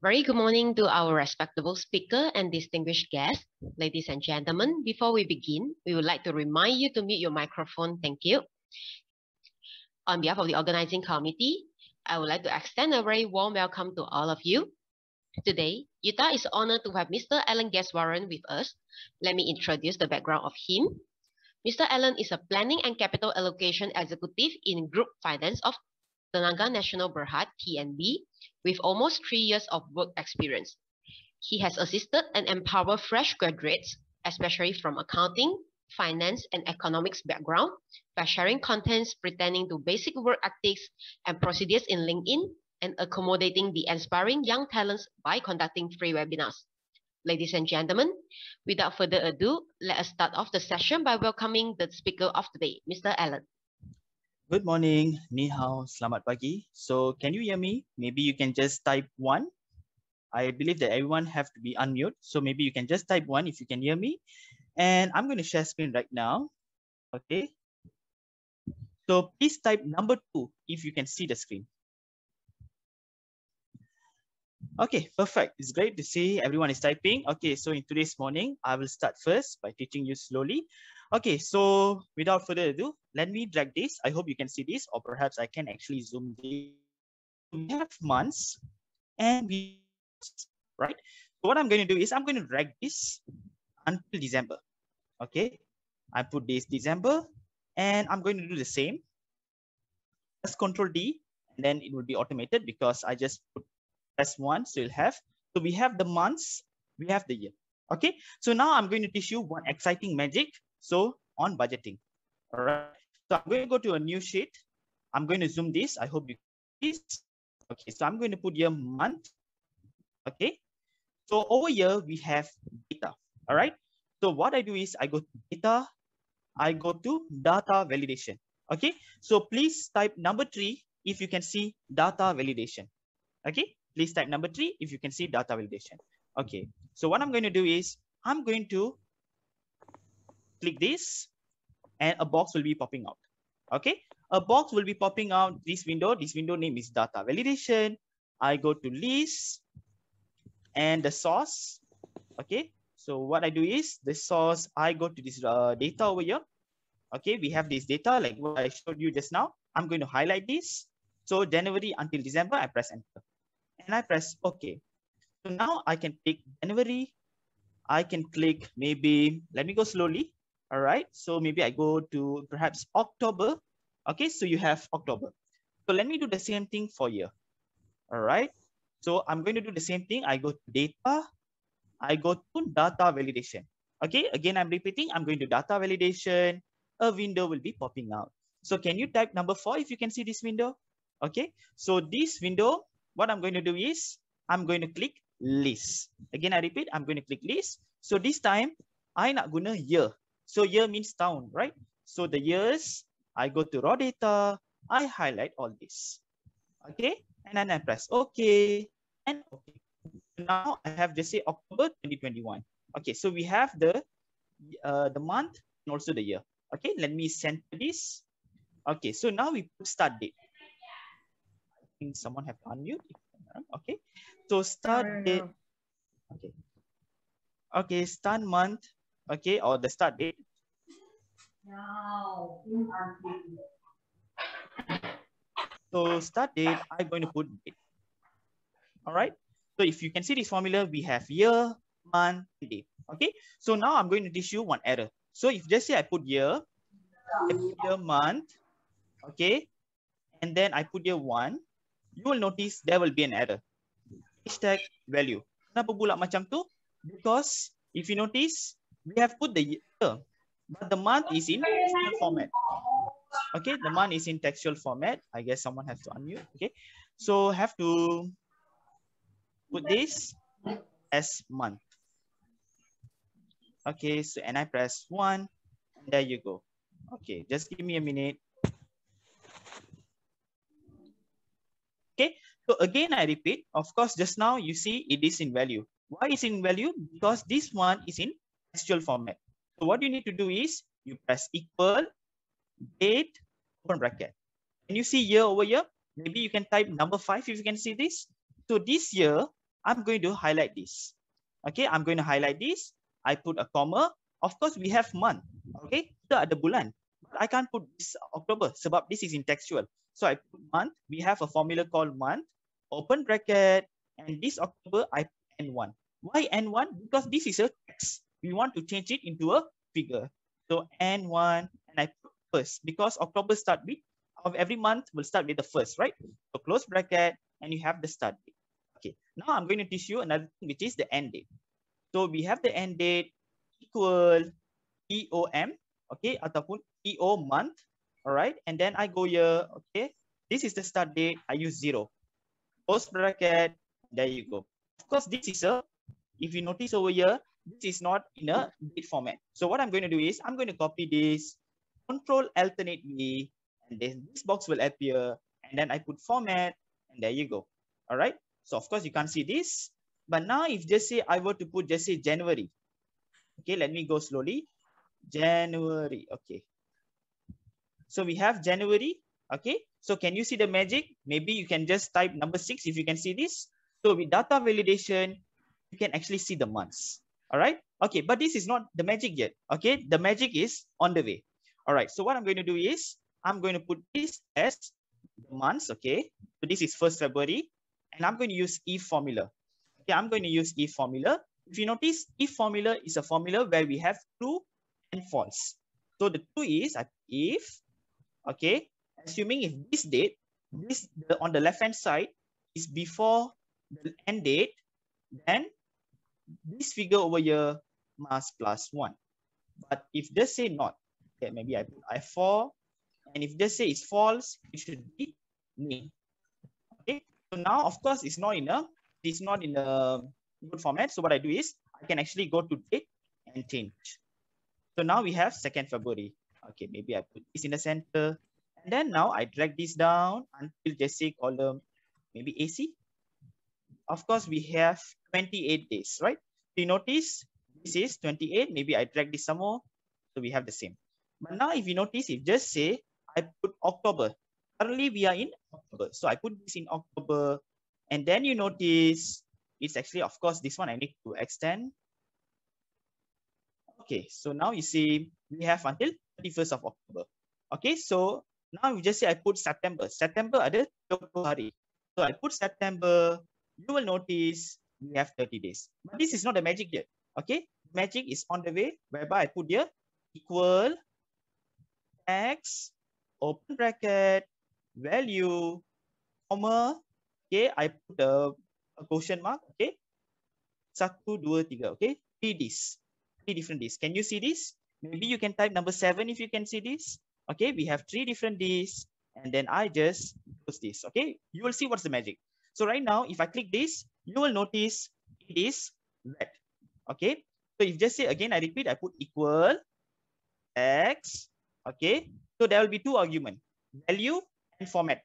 Very good morning to our respectable speaker and distinguished guests, ladies and gentlemen. Before we begin, we would like to remind you to mute your microphone. Thank you. On behalf of the organizing committee, I would like to extend a very warm welcome to all of you. Today, Utah is honored to have Mr. Alan Warren with us. Let me introduce the background of him. Mr. Allen is a planning and capital allocation executive in group finance of Telangan National Berhad, TNB, with almost three years of work experience. He has assisted and empowered fresh graduates, especially from accounting, finance, and economics background, by sharing contents pertaining to basic work ethics and procedures in LinkedIn and accommodating the inspiring young talents by conducting free webinars. Ladies and gentlemen, without further ado, let us start off the session by welcoming the speaker of the day, Mr. Allen. Good morning, ni hao, selamat pagi. So can you hear me? Maybe you can just type one. I believe that everyone have to be unmute. So maybe you can just type one if you can hear me. And I'm gonna share screen right now, okay? So please type number two if you can see the screen. Okay, perfect. It's great to see everyone is typing. Okay, so in today's morning, I will start first by teaching you slowly. Okay, so without further ado, let me drag this. I hope you can see this, or perhaps I can actually zoom this. We have months and we, right? So what I'm going to do is I'm going to drag this until December. Okay, I put this December and I'm going to do the same. Press Control D and then it will be automated because I just put press one. So you'll have, so we have the months, we have the year. Okay, so now I'm going to teach you one exciting magic so on budgeting, all right. So I'm going to go to a new sheet. I'm going to zoom this. I hope you please. Okay, so I'm going to put here month. Okay, so over here we have data. All right. So what I do is I go to data, I go to data validation. Okay, so please type number three if you can see data validation. Okay, please type number three if you can see data validation. Okay, so what I'm going to do is I'm going to click this and a box will be popping out. Okay, a box will be popping out this window. This window name is data validation. I go to list and the source. Okay, so what I do is the source, I go to this uh, data over here. Okay, we have this data like what I showed you just now. I'm going to highlight this. So January until December, I press enter and I press okay. So now I can pick January. I can click maybe, let me go slowly. All right, so maybe I go to perhaps October. Okay, so you have October. So let me do the same thing for year. All right, so I'm going to do the same thing. I go to data, I go to data validation. Okay, again, I'm repeating, I'm going to data validation. A window will be popping out. So can you type number four if you can see this window? Okay, so this window, what I'm going to do is I'm going to click list. Again, I repeat, I'm going to click list. So this time, I not gonna year. So year means town, right? So the years, I go to raw data, I highlight all this. Okay, and then I press okay and okay. Now I have just say October 2021. Okay, so we have the uh, the month and also the year. Okay, let me send this. Okay, so now we put start date. I think someone have unmute. Okay, so start date. Okay. Okay, start month okay, or the start date? So start date, I'm going to put date. All right. So if you can see this formula, we have year, month, day. Okay. So now I'm going to teach you one error. So if just say I put year, I put year, month, okay, and then I put year one, you will notice there will be an error. Hashtag value. Kenapa pula macam tu? Because if you notice, we have put the year, but the month is in textual format. Okay, the month is in textual format. I guess someone has to unmute. Okay, so have to put this as month. Okay, so and I press one. There you go. Okay, just give me a minute. Okay, so again, I repeat, of course, just now you see it is in value. Why is in value? Because this one is in textual format. So what you need to do is you press equal date open bracket. And you see year over year, maybe you can type number five if you can see this. So this year, I'm going to highlight this. Okay, I'm going to highlight this. I put a comma. Of course, we have month. Okay, the ada bulan. But I can't put this October sebab this is textual. So I put month. We have a formula called month. Open bracket. And this October, I N1. Why N1? Because this is a text we want to change it into a figure. So N1, and I put first because October start date of every month will start with the first, right? So close bracket, and you have the start date. Okay, now I'm going to teach you another thing, which is the end date. So we have the end date equal EOM, okay, ataupun EO month, all right? And then I go here, okay? This is the start date, I use zero. Close bracket, there you go. Of course, this is a, if you notice over here, this is not in a date format. So what I'm going to do is I'm going to copy this, control alternate V, and then this box will appear. And then I put format, and there you go. All right. So of course you can't see this, but now if just say I were to put just say January. Okay, let me go slowly. January. Okay. So we have January. Okay. So can you see the magic? Maybe you can just type number six if you can see this. So with data validation, you can actually see the months. All right. Okay. But this is not the magic yet. Okay. The magic is on the way. All right. So what I'm going to do is I'm going to put this as months. Okay. So this is first February and I'm going to use if formula. Okay. I'm going to use if formula. If you notice, if formula is a formula where we have true and false. So the true is if, okay, assuming if this date, this the, on the left hand side is before the end date, then this figure over here, mass plus 1. But if they say not, okay, maybe I put I4. And if they say it's false, it should be me. Okay, so now, of course, it's not in a, it's not in a good format. So what I do is I can actually go to date and change. So now we have 2nd February. Okay, maybe I put this in the center. And then now I drag this down until they say column, maybe AC. Of course, we have 28 days, right? Do you notice this is 28? Maybe I drag this some more. So we have the same. But now if you notice, if just say I put October, currently we are in October. So I put this in October and then you notice it's actually, of course, this one I need to extend. Okay, so now you see we have until 31st of October. Okay, so now you just say I put September. September ada 30 hari. So I put September, you will notice we have 30 days. But this is not the magic yet. Okay, magic is on the way whereby I put here equal x open bracket value comma okay I put a, a quotient mark okay satu dua tiga okay three days, three different days. Can you see this? Maybe you can type number seven if you can see this. Okay, we have three different days, and then I just close this. Okay, you will see what's the magic. So right now, if I click this, you will notice it is red. Okay. So if just say again, I repeat, I put equal x. Okay. So there will be two arguments, value and format.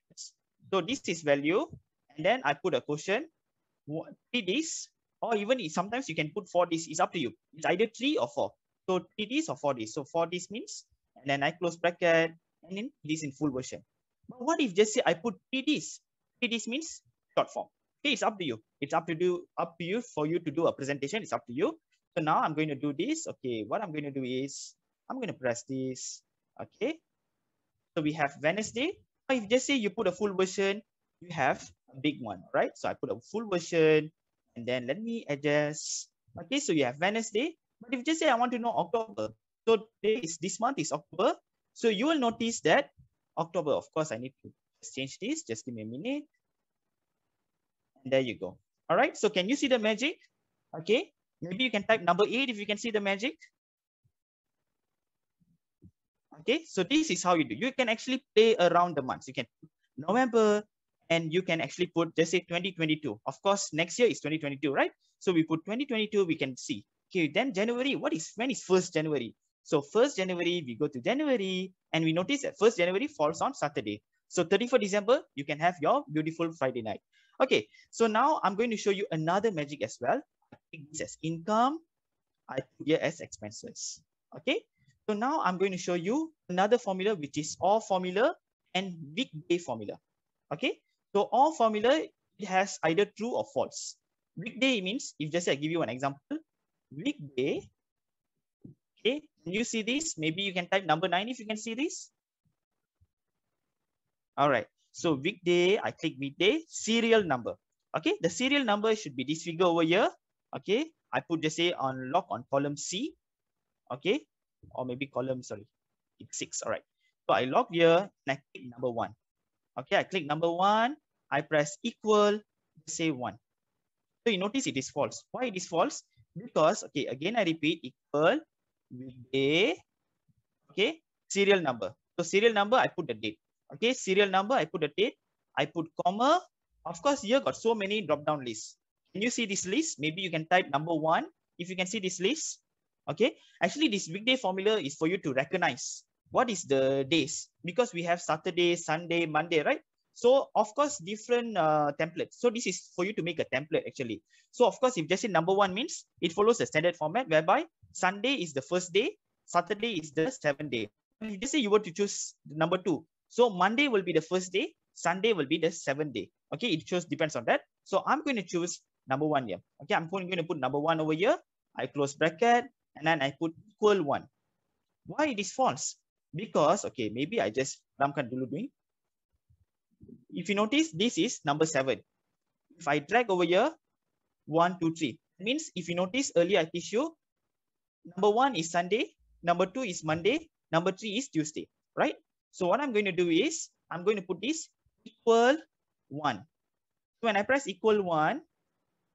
So this is value. And then I put a question, three days, or even sometimes you can put four this. It's up to you. It's either three or four. So three this or four this. So four this means, and then I close bracket, and then this in full version. But what if just say I put three this? Three this means short form. Okay, it's up to you. It's up to do up to you for you to do a presentation. It's up to you. So now I'm going to do this. Okay, what I'm going to do is I'm going to press this. Okay. So we have Wednesday. If you just say you put a full version, you have a big one, right? So I put a full version and then let me adjust. Okay, so you have Wednesday. But if you just say I want to know October, so today is this month is October. So you will notice that October, of course, I need to change this. Just give me a minute there you go. All right, so can you see the magic? Okay, maybe you can type number eight if you can see the magic. Okay, so this is how you do. You can actually play around the months. You can November and you can actually put, just say 2022. Of course, next year is 2022, right? So we put 2022, we can see. Okay, then January, what is, when is 1st January? So 1st January, we go to January and we notice that 1st January falls on Saturday. So 31st December, you can have your beautiful Friday night. Okay, so now I'm going to show you another magic as well. This as income, I put here as expenses. Okay, so now I'm going to show you another formula which is all formula and weekday formula. Okay, so all formula it has either true or false. Weekday means if just I give you an example, weekday. Okay, can you see this? Maybe you can type number nine if you can see this. All right. So weekday, I click weekday, serial number. Okay, the serial number should be this figure over here. Okay, I put just say on lock on column C. Okay, or maybe column, sorry, it's six. All right. So I log here and I click number one. Okay, I click number one. I press equal, say one. So you notice it is false. Why it is false? Because, okay, again, I repeat equal weekday, okay, serial number. So serial number, I put the date. Okay, serial number, I put a date, I put comma. Of course, here got so many drop-down lists. Can you see this list? Maybe you can type number one. If you can see this list, okay. Actually, this weekday formula is for you to recognize what is the days because we have Saturday, Sunday, Monday, right? So of course, different uh, templates. So this is for you to make a template actually. So of course, if just say number one means it follows the standard format whereby Sunday is the first day, Saturday is the seventh day. If you say you were to choose number two, so Monday will be the first day, Sunday will be the seventh day. Okay, it just depends on that. So I'm going to choose number one here. Okay, I'm going to put number one over here. I close bracket and then I put equal one. Why it is false? Because, okay, maybe I just ramkan dulu doing. If you notice, this is number seven. If I drag over here, one, two, three. Means if you notice earlier, I teach you number one is Sunday, number two is Monday, number three is Tuesday, right? So what I'm going to do is I'm going to put this equal one. So when I press equal one,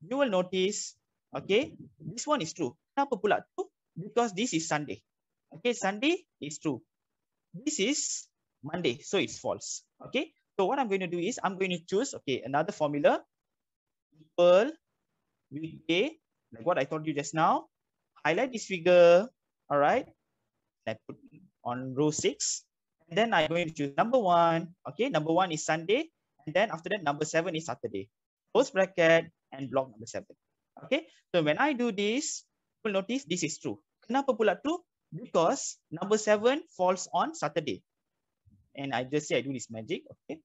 you will notice, okay, this one is true. Kenapa pula true? Because this is Sunday. Okay, Sunday is true. This is Monday, so it's false. Okay, so what I'm going to do is I'm going to choose, okay, another formula equal weekday, like what I told you just now. Highlight this figure, all right? I put on row six, then I'm going to choose number one. Okay, number one is Sunday. And then after that, number seven is Saturday. Close bracket and block number seven. Okay, so when I do this, you will notice this is true. Kenapa pula true? Because number seven falls on Saturday. And I just say I do this magic. Okay,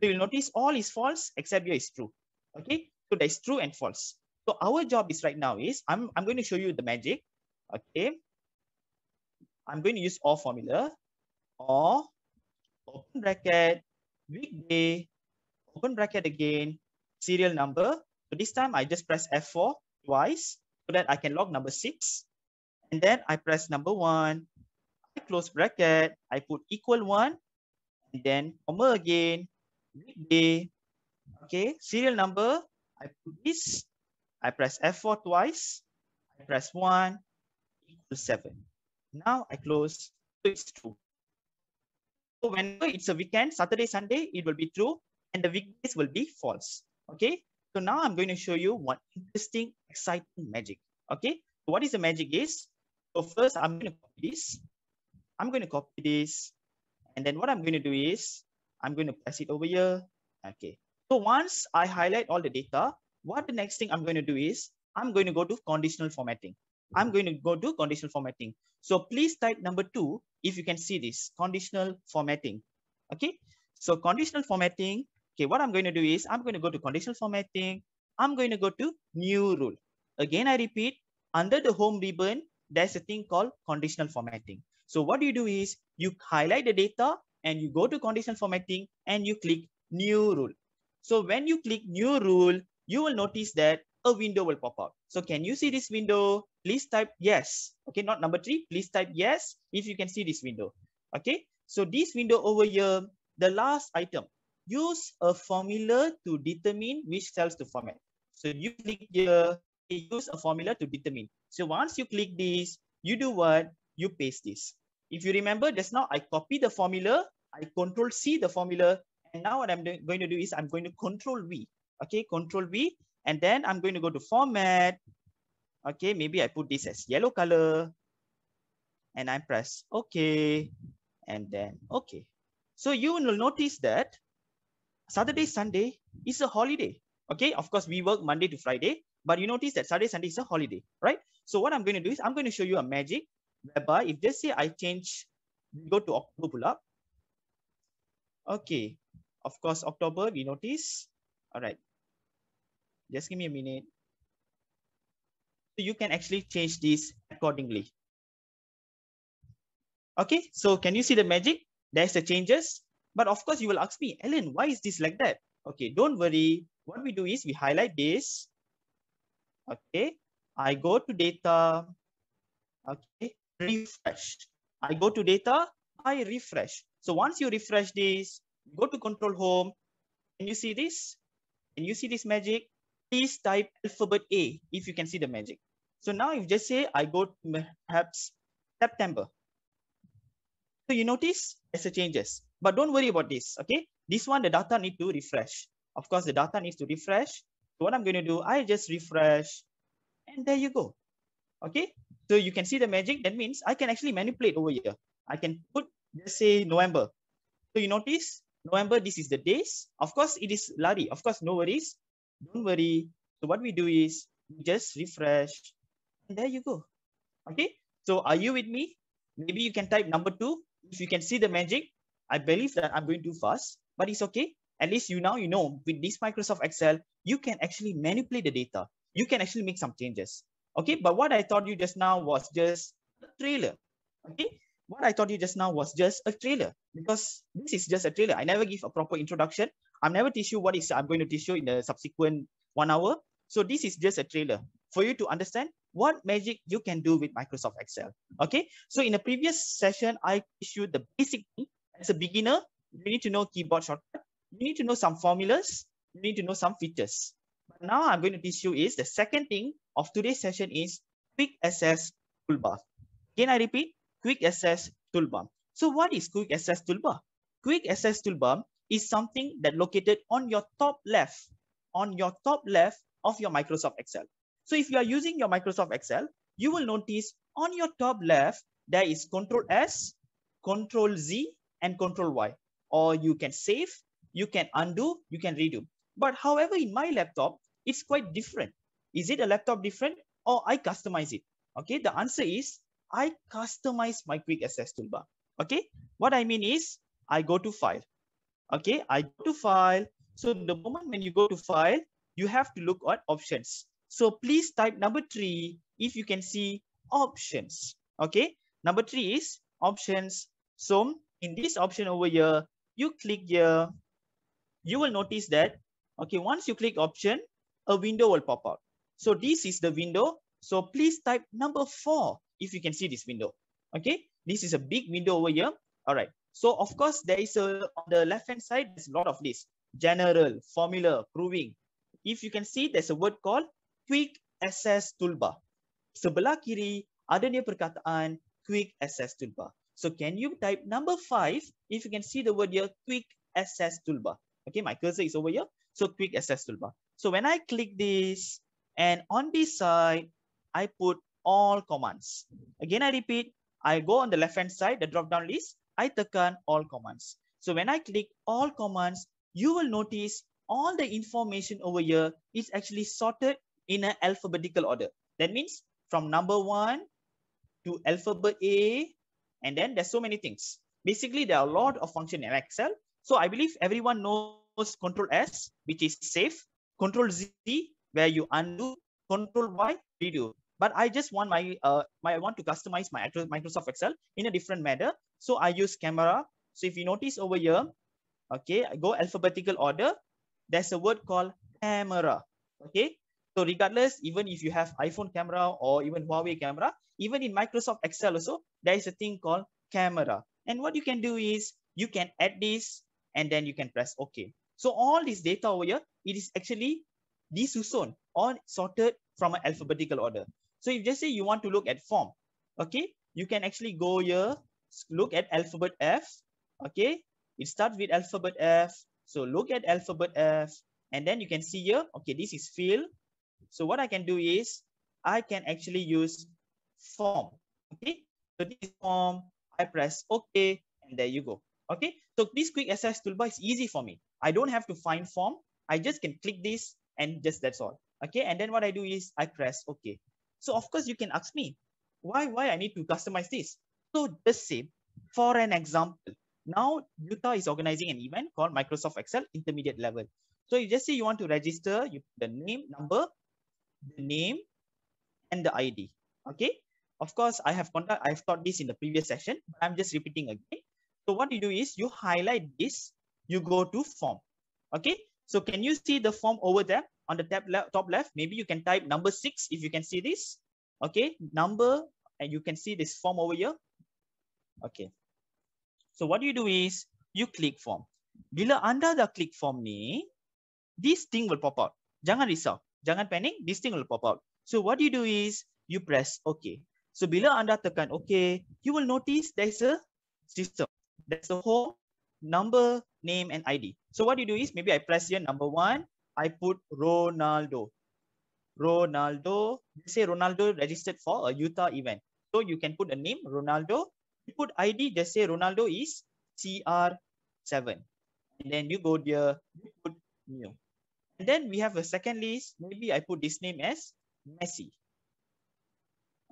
so you'll notice all is false except here is true. Okay, so that is true and false. So our job is right now is, I'm, I'm going to show you the magic. Okay, I'm going to use OR formula or open bracket, weekday, open bracket again, serial number. So this time I just press F4 twice so that I can log number six. And then I press number one, I close bracket, I put equal one, and then comma again, weekday, okay, serial number, I put this, I press F4 twice, I press one, equal seven. Now I close, so it's true whenever it's a weekend, Saturday, Sunday, it will be true and the weekdays will be false. Okay. So now I'm going to show you one interesting, exciting magic. Okay. So what is the magic is? So first I'm going to copy this. I'm going to copy this. And then what I'm going to do is I'm going to press it over here. Okay. So once I highlight all the data, what the next thing I'm going to do is I'm going to go to conditional formatting. I'm going to go to conditional formatting. So please type number two if you can see this conditional formatting. Okay, so conditional formatting. Okay, what I'm going to do is I'm going to go to conditional formatting. I'm going to go to new rule. Again, I repeat, under the home ribbon, there's a thing called conditional formatting. So what you do is you highlight the data and you go to conditional formatting and you click new rule. So when you click new rule, you will notice that a window will pop up. So can you see this window? Please type yes. Okay, not number three. Please type yes if you can see this window. Okay, so this window over here, the last item, use a formula to determine which cells to format. So you click here, use a formula to determine. So once you click this, you do what? You paste this. If you remember just now, I copy the formula, I control C the formula, and now what I'm going to do is I'm going to control V. Okay, control V and then I'm going to go to format. Okay, maybe I put this as yellow color. And I press OK. And then OK. So you will notice that Saturday, Sunday is a holiday. Okay, of course, we work Monday to Friday. But you notice that Saturday, Sunday is a holiday, right? So what I'm going to do is I'm going to show you a magic whereby if they say I change, go to October pull up. Okay, of course, October, we notice. All right, just give me a minute. So you can actually change this accordingly. Okay, so can you see the magic? There's the changes. But of course, you will ask me, Ellen, why is this like that? Okay, don't worry. What we do is we highlight this. Okay, I go to data. Okay, refresh. I go to data, I refresh. So once you refresh this, go to control home. Can you see this? Can you see this magic? please type alphabet A if you can see the magic. So now if just say I go perhaps September. So you notice as it changes, but don't worry about this, okay? This one, the data need to refresh. Of course, the data needs to refresh. So what I'm going to do, I just refresh and there you go, okay? So you can see the magic. That means I can actually manipulate over here. I can put, just say November. So you notice November, this is the days. Of course, it is Lari. Of course, no worries. Don't worry. So what we do is we just refresh and there you go. Okay. So are you with me? Maybe you can type number two. If you can see the magic, I believe that I'm going too fast, but it's okay. At least you now you know with this Microsoft Excel, you can actually manipulate the data. You can actually make some changes. Okay, but what I taught you just now was just a trailer. Okay, what I taught you just now was just a trailer because this is just a trailer. I never give a proper introduction. I'm never teach you what is I'm going to teach you in the subsequent one hour. So this is just a trailer for you to understand what magic you can do with Microsoft Excel. Okay, so in a previous session, I issued the basic as a beginner, you need to know keyboard shortcut, you need to know some formulas, you need to know some features. But now I'm going to teach you is the second thing of today's session is quick access toolbar. Can I repeat? Quick access toolbar. So what is quick access toolbar? Quick access toolbar is something that located on your top left, on your top left of your Microsoft Excel. So if you are using your Microsoft Excel, you will notice on your top left, there is Control S, Control Z, and Control Y. Or you can save, you can undo, you can redo. But however, in my laptop, it's quite different. Is it a laptop different or I customize it? Okay, the answer is I customize my quick access toolbar. Okay, what I mean is I go to file. Okay, I go to file. So the moment when you go to file, you have to look at options. So please type number three if you can see options. Okay, number three is options. So in this option over here, you click here, you will notice that, okay, once you click option, a window will pop out. So this is the window. So please type number four if you can see this window. Okay, this is a big window over here. All right, so of course, there is a, on the left-hand side, there's a lot of this. General, formula, proving. If you can see, there's a word called quick access toolbar. Sebelah kiri, ada dia perkataan quick access toolbar. So can you type number five if you can see the word here, quick access toolbar. Okay, my cursor is over here. So quick access toolbar. So when I click this and on this side, I put all commands. Again, I repeat, I go on the left-hand side, the drop-down list, I click on all commands. So when I click all commands, you will notice all the information over here is actually sorted in an alphabetical order. That means from number one to alphabet A, and then there's so many things. Basically, there are a lot of functions in Excel. So I believe everyone knows Control S, which is save, Control Z, where you undo, Control Y, redo. But I just want my, uh, my I want to customize my Microsoft Excel in a different manner. So I use camera. So if you notice over here, okay, I go alphabetical order. There's a word called camera. Okay. So regardless, even if you have iPhone camera or even Huawei camera, even in Microsoft Excel also, there is a thing called camera. And what you can do is you can add this and then you can press OK. So all this data over here, it is actually desusoned or sorted from an alphabetical order. So if just say you want to look at form, okay, you can actually go here look at alphabet F. Okay, it starts with alphabet F. So look at alphabet F. And then you can see here, okay, this is fill. So what I can do is I can actually use form. Okay, so this form, I press OK, and there you go. Okay, so this quick access toolbar is easy for me. I don't have to find form. I just can click this and just that's all. Okay, and then what I do is I press OK. So of course you can ask me, why, why I need to customize this? So the same for an example. Now, Utah is organizing an event called Microsoft Excel Intermediate Level. So you just say you want to register you, the name, number, the name, and the ID. Okay. Of course, I have contact, I've taught this in the previous session, but I'm just repeating again. So what you do is you highlight this, you go to form. Okay. So can you see the form over there on the tab le top left? Maybe you can type number six if you can see this. Okay. Number, and you can see this form over here. Okay. So what you do is you click form. Bila anda dah click form ni, this thing will pop out. Jangan risau. Jangan panic. This thing will pop out. So what you do is you press OK. So bila anda tekan OK, you will notice there's a system. There's a whole number, name and ID. So what you do is maybe I press here number one. I put Ronaldo. Ronaldo. say Ronaldo registered for a Utah event. So you can put a name Ronaldo you put ID, just say Ronaldo is CR7. And then you go there, you put new. And then we have a second list. Maybe I put this name as Messi.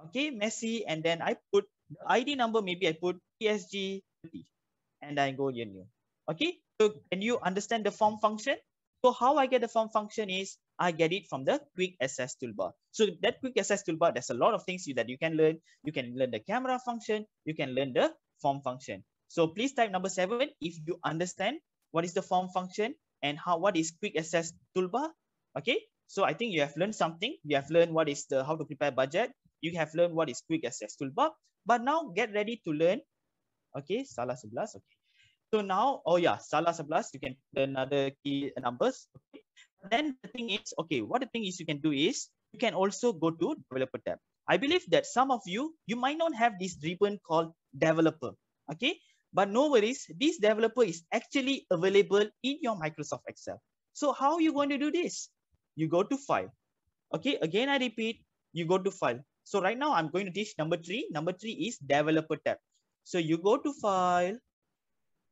Okay, Messi. And then I put the ID number, maybe I put PSG 30. And I go here new. Okay, so can you understand the form function? So how I get the form function is I get it from the quick access toolbar. So that quick access toolbar, there's a lot of things that you can learn. You can learn the camera function. You can learn the form function. So please type number seven if you understand what is the form function and how what is quick access toolbar. Okay, so I think you have learned something. You have learned what is the how to prepare budget. You have learned what is quick access toolbar. But now get ready to learn. Okay, salah sebelas. Okay. So now, oh yeah, salah sebelas. You can learn another key numbers. Okay then the thing is, okay, what the thing is you can do is you can also go to developer tab. I believe that some of you, you might not have this ribbon called developer. Okay. But no worries, this developer is actually available in your Microsoft Excel. So how are you going to do this? You go to file. Okay, again, I repeat, you go to file. So right now I'm going to teach number three. Number three is developer tab. So you go to file,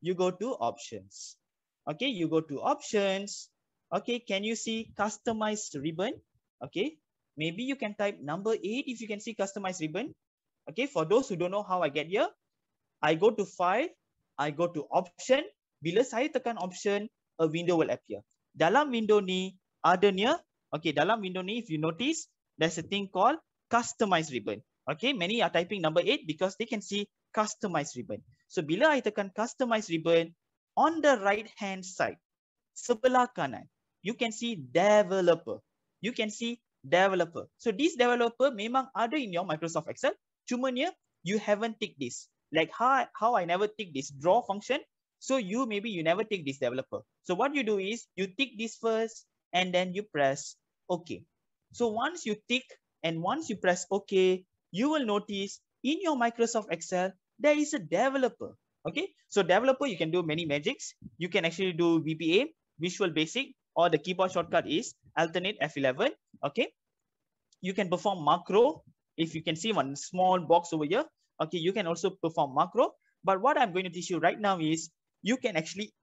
you go to options. Okay, you go to options, Okay, can you see customized ribbon? Okay, maybe you can type number eight if you can see customized ribbon. Okay, for those who don't know how I get here, I go to file, I go to option. Bila saya tekan option, a window will appear. Dalam window ni, ada ni, okay, dalam window ni, if you notice, there's a thing called customized ribbon. Okay, many are typing number 8 because they can see customized ribbon. So, bila I tekan customized ribbon, on the right hand side, sebelah kanan, you can see developer. You can see developer. So this developer memang ada in your Microsoft Excel. Cuma ni you haven't ticked this. Like how, how I never tick this draw function. So you maybe you never tick this developer. So what you do is you tick this first and then you press OK. So once you tick and once you press OK, you will notice in your Microsoft Excel, there is a developer. Okay, so developer, you can do many magics. You can actually do VBA, Visual Basic or the keyboard shortcut is alternate F11. Okay, you can perform macro. If you can see one small box over here, okay, you can also perform macro. But what I'm going to teach you right now is you can actually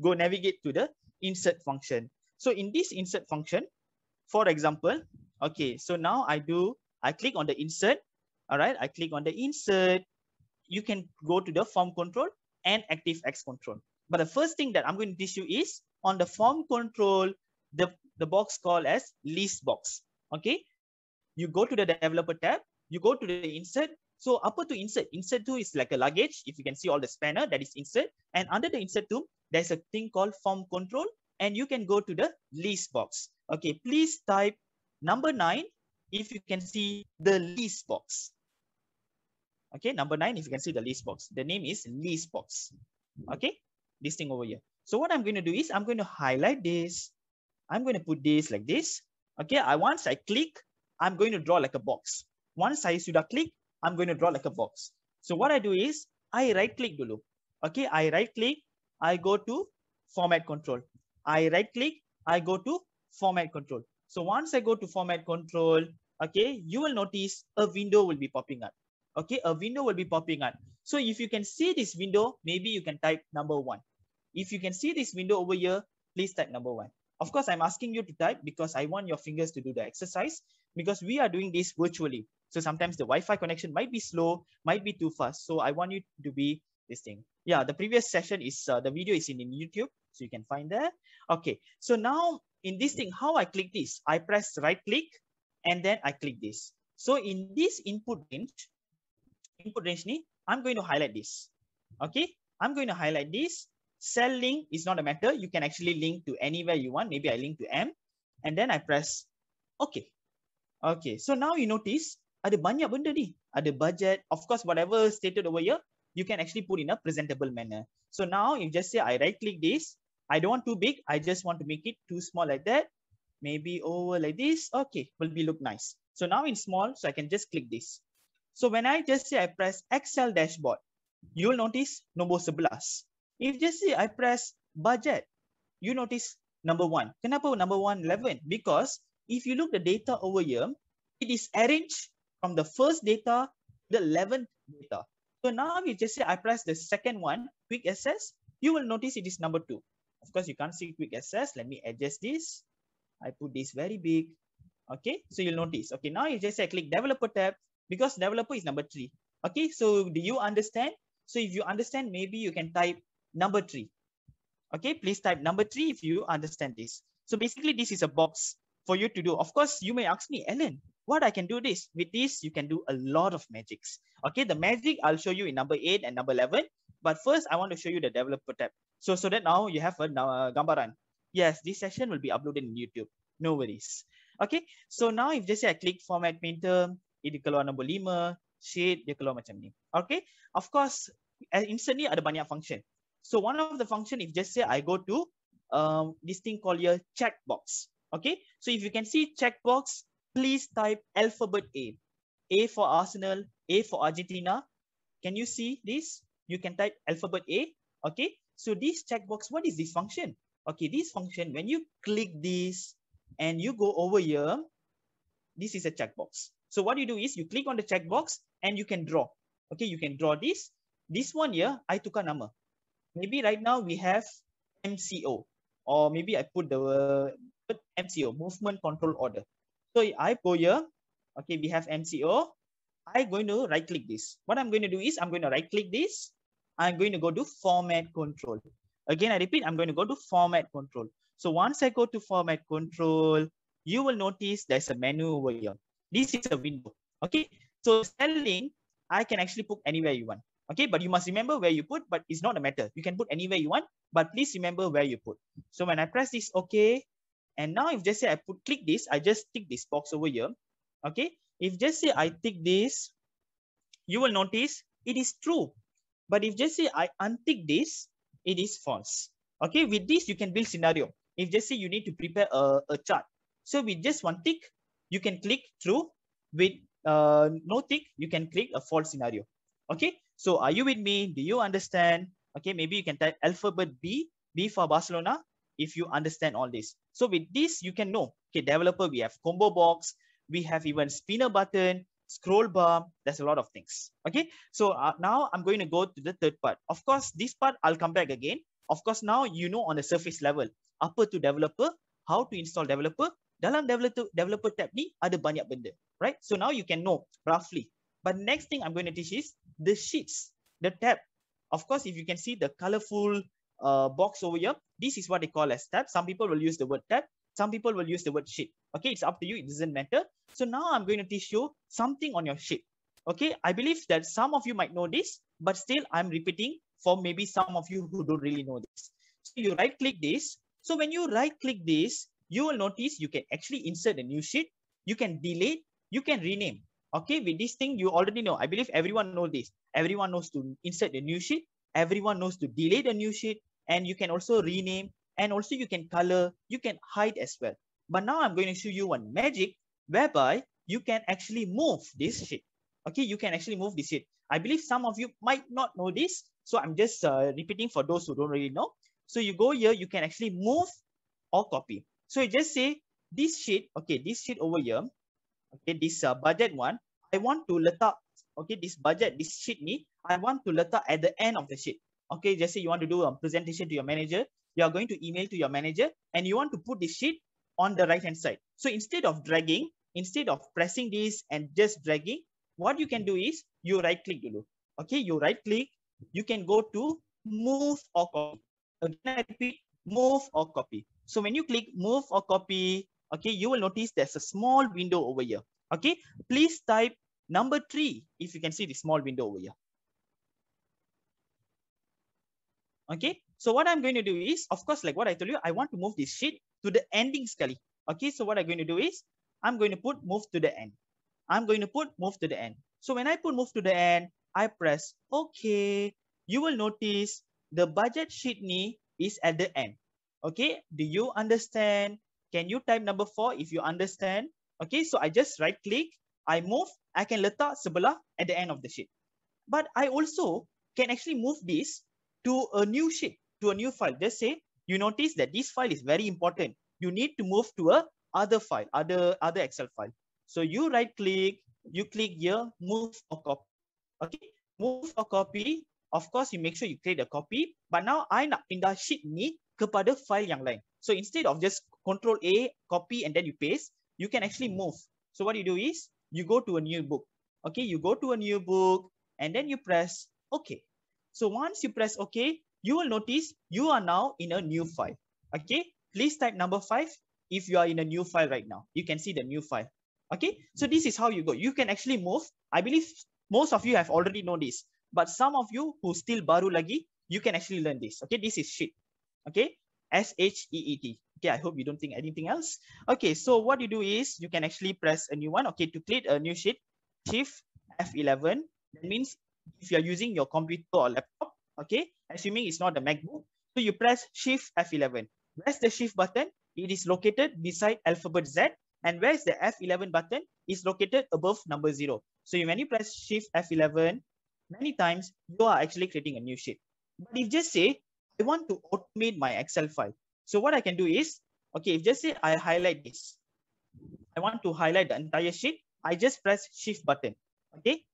go navigate to the insert function. So in this insert function, for example, okay, so now I do, I click on the insert. All right, I click on the insert. You can go to the form control and active X control. But the first thing that I'm going to teach you is on the form control, the, the box called as list box. Okay. You go to the developer tab, you go to the insert. So upper to insert, insert two is like a luggage. If you can see all the spanner that is insert and under the insert two, there's a thing called form control and you can go to the list box. Okay. Please type number nine if you can see the list box. Okay, number nine, if you can see the list box, the name is list box. Okay, this thing over here. So what I'm going to do is I'm going to highlight this. I'm going to put this like this. Okay, I once I click, I'm going to draw like a box. Once I sudah click, I'm going to draw like a box. So what I do is I right click dulu. Okay, I right click, I go to format control. I right click, I go to format control. So once I go to format control, okay, you will notice a window will be popping up. Okay, a window will be popping up. So if you can see this window, maybe you can type number one. If you can see this window over here, please type number one. Of course, I'm asking you to type because I want your fingers to do the exercise because we are doing this virtually. So sometimes the Wi-Fi connection might be slow, might be too fast. So I want you to be this thing. Yeah, the previous session is, uh, the video is in, in YouTube. So you can find there. Okay, so now in this thing, how I click this? I press right click and then I click this. So in this input range, input range, I'm going to highlight this. Okay, I'm going to highlight this cell link is not a matter. You can actually link to anywhere you want. Maybe I link to M and then I press okay. Okay, so now you notice ada banyak benda ni. Ada budget. Of course, whatever stated over here, you can actually put in a presentable manner. So now you just say I right click this. I don't want too big. I just want to make it too small like that. Maybe over like this. Okay, will be look nice. So now in small, so I can just click this. So when I just say I press Excel dashboard, you'll notice number 11. If you see, I press budget, you notice number one. Kenapa number one 11? Because if you look the data over here, it is arranged from the first data to the 11th data. So now if you just say I press the second one, quick access, you will notice it is number two. Of course, you can't see quick access. Let me adjust this. I put this very big. Okay, so you'll notice. Okay, now you just say click developer tab because developer is number three. Okay, so do you understand? So if you understand, maybe you can type number three. Okay, please type number three if you understand this. So basically this is a box for you to do. Of course, you may ask me, Ellen, what I can do this? With this, you can do a lot of magics. Okay, the magic I'll show you in number eight and number 11. But first, I want to show you the developer tab. So, so that now you have a uh, gambaran. Yes, this session will be uploaded in YouTube. No worries. Okay, so now if they say I click format painter, it keluar nombor 5, shade, dia keluar macam ni. Okay, of course, eh, instantly ada banyak function. So one of the function, if just say I go to um, this thing called your checkbox. Okay, so if you can see checkbox, please type alphabet A. A for Arsenal, A for Argentina. Can you see this? You can type alphabet A. Okay, so this checkbox, what is this function? Okay, this function, when you click this and you go over here, this is a checkbox. So what you do is you click on the checkbox and you can draw. Okay, you can draw this. This one here, I took a number maybe right now we have MCO, or maybe I put the put MCO, movement control order. So I go here, okay, we have MCO. I'm going to right click this. What I'm going to do is I'm going to right click this. I'm going to go to format control. Again, I repeat, I'm going to go to format control. So once I go to format control, you will notice there's a menu over here. This is a window. Okay. So selling, I can actually put anywhere you want. Okay, but you must remember where you put, but it's not a matter. You can put anywhere you want, but please remember where you put. So when I press this OK, and now if just say I put click this, I just tick this box over here. Okay, if just say I tick this, you will notice it is true. But if just say I untick this, it is false. Okay, with this, you can build scenario. If just say you need to prepare a, a chart. So with just one tick, you can click true. With uh, no tick, you can click a false scenario. Okay, so are you with me? Do you understand? Okay, maybe you can type alphabet B, B for Barcelona, if you understand all this. So with this, you can know, okay, developer, we have combo box, we have even spinner button, scroll bar, there's a lot of things, okay? So uh, now I'm going to go to the third part. Of course, this part, I'll come back again. Of course, now you know on the surface level, upper to developer, how to install developer. Dalam developer, developer tab ni ada banyak benda, right? So now you can know roughly but next thing I'm going to teach is the sheets, the tab. Of course, if you can see the colorful uh, box over here, this is what they call as tab. Some people will use the word tab. Some people will use the word sheet. Okay, it's up to you. It doesn't matter. So now I'm going to teach you something on your sheet. Okay, I believe that some of you might know this, but still I'm repeating for maybe some of you who don't really know this. So you right click this. So when you right click this, you will notice you can actually insert a new sheet. You can delete, you can rename. Okay, with this thing, you already know. I believe everyone knows this. Everyone knows to insert the new sheet. Everyone knows to delay the new sheet. And you can also rename. And also you can color. You can hide as well. But now I'm going to show you one magic whereby you can actually move this sheet. Okay, you can actually move this sheet. I believe some of you might not know this. So I'm just uh, repeating for those who don't really know. So you go here, you can actually move or copy. So you just say this sheet, okay, this sheet over here, okay, this uh, budget one, I want to let up. okay, this budget, this sheet Me, I want to let up at the end of the sheet. Okay, just say you want to do a presentation to your manager, you are going to email to your manager and you want to put this sheet on the right hand side. So instead of dragging, instead of pressing this and just dragging, what you can do is you right click do. Okay, you right click, you can go to move or copy. Again, I repeat, move or copy. So when you click move or copy, okay, you will notice there's a small window over here. Okay, please type number three if you can see the small window over here. Okay, so what I'm going to do is, of course, like what I told you, I want to move this sheet to the ending scully. Okay, so what I'm going to do is, I'm going to put move to the end. I'm going to put move to the end. So when I put move to the end, I press OK. You will notice the budget sheet knee is at the end. Okay, do you understand? can you type number four if you understand okay so i just right click i move i can letak sebelah at the end of the sheet. but i also can actually move this to a new sheet, to a new file just say you notice that this file is very important you need to move to a other file other other excel file so you right click you click here move or copy okay move or copy of course you make sure you create a copy but now i nak pindah sheet ni kepada file yang lain so instead of just control A, copy, and then you paste, you can actually mm-hmm. move. So what you do is you go to a new book. Okay, you go to a new book and then you press OK. So once you press OK, you will notice you are now in a new file. Okay, please type number five if you are in a new file right now. You can see the new file. Okay, so this is how you go. You can actually move. I believe most of you have already know this, but some of you who still baru lagi, you can actually learn this. Okay, this is sheet. Okay, S H E E T. Okay, I hope you don't think anything else. Okay, so what you do is you can actually press a new one. Okay, to create a new sheet, Shift F11. That means if you're using your computer or laptop, okay, assuming it's not a MacBook, so you press Shift F11. Press the Shift button? It is located beside alphabet Z. And where's the F11 button? It's located above number zero. So when you press Shift F11, many times you are actually creating a new sheet. But if just say, I want to automate my Excel file. So what I can do is, okay, if just say I highlight this, I want to highlight the entire sheet, I just press shift button, okay?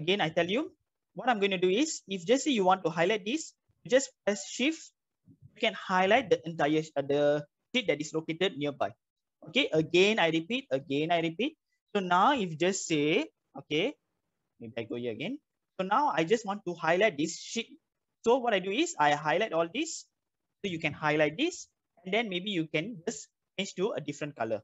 Again, I tell you, what I'm going to do is, if just say you want to highlight this, just press shift, you can highlight the entire uh, the sheet that is located nearby. Okay, again, I repeat, again, I repeat. So now if just say, okay, maybe I go here again. So now I just want to highlight this sheet. So what I do is I highlight all this so you can highlight this and then maybe you can just change to a different color,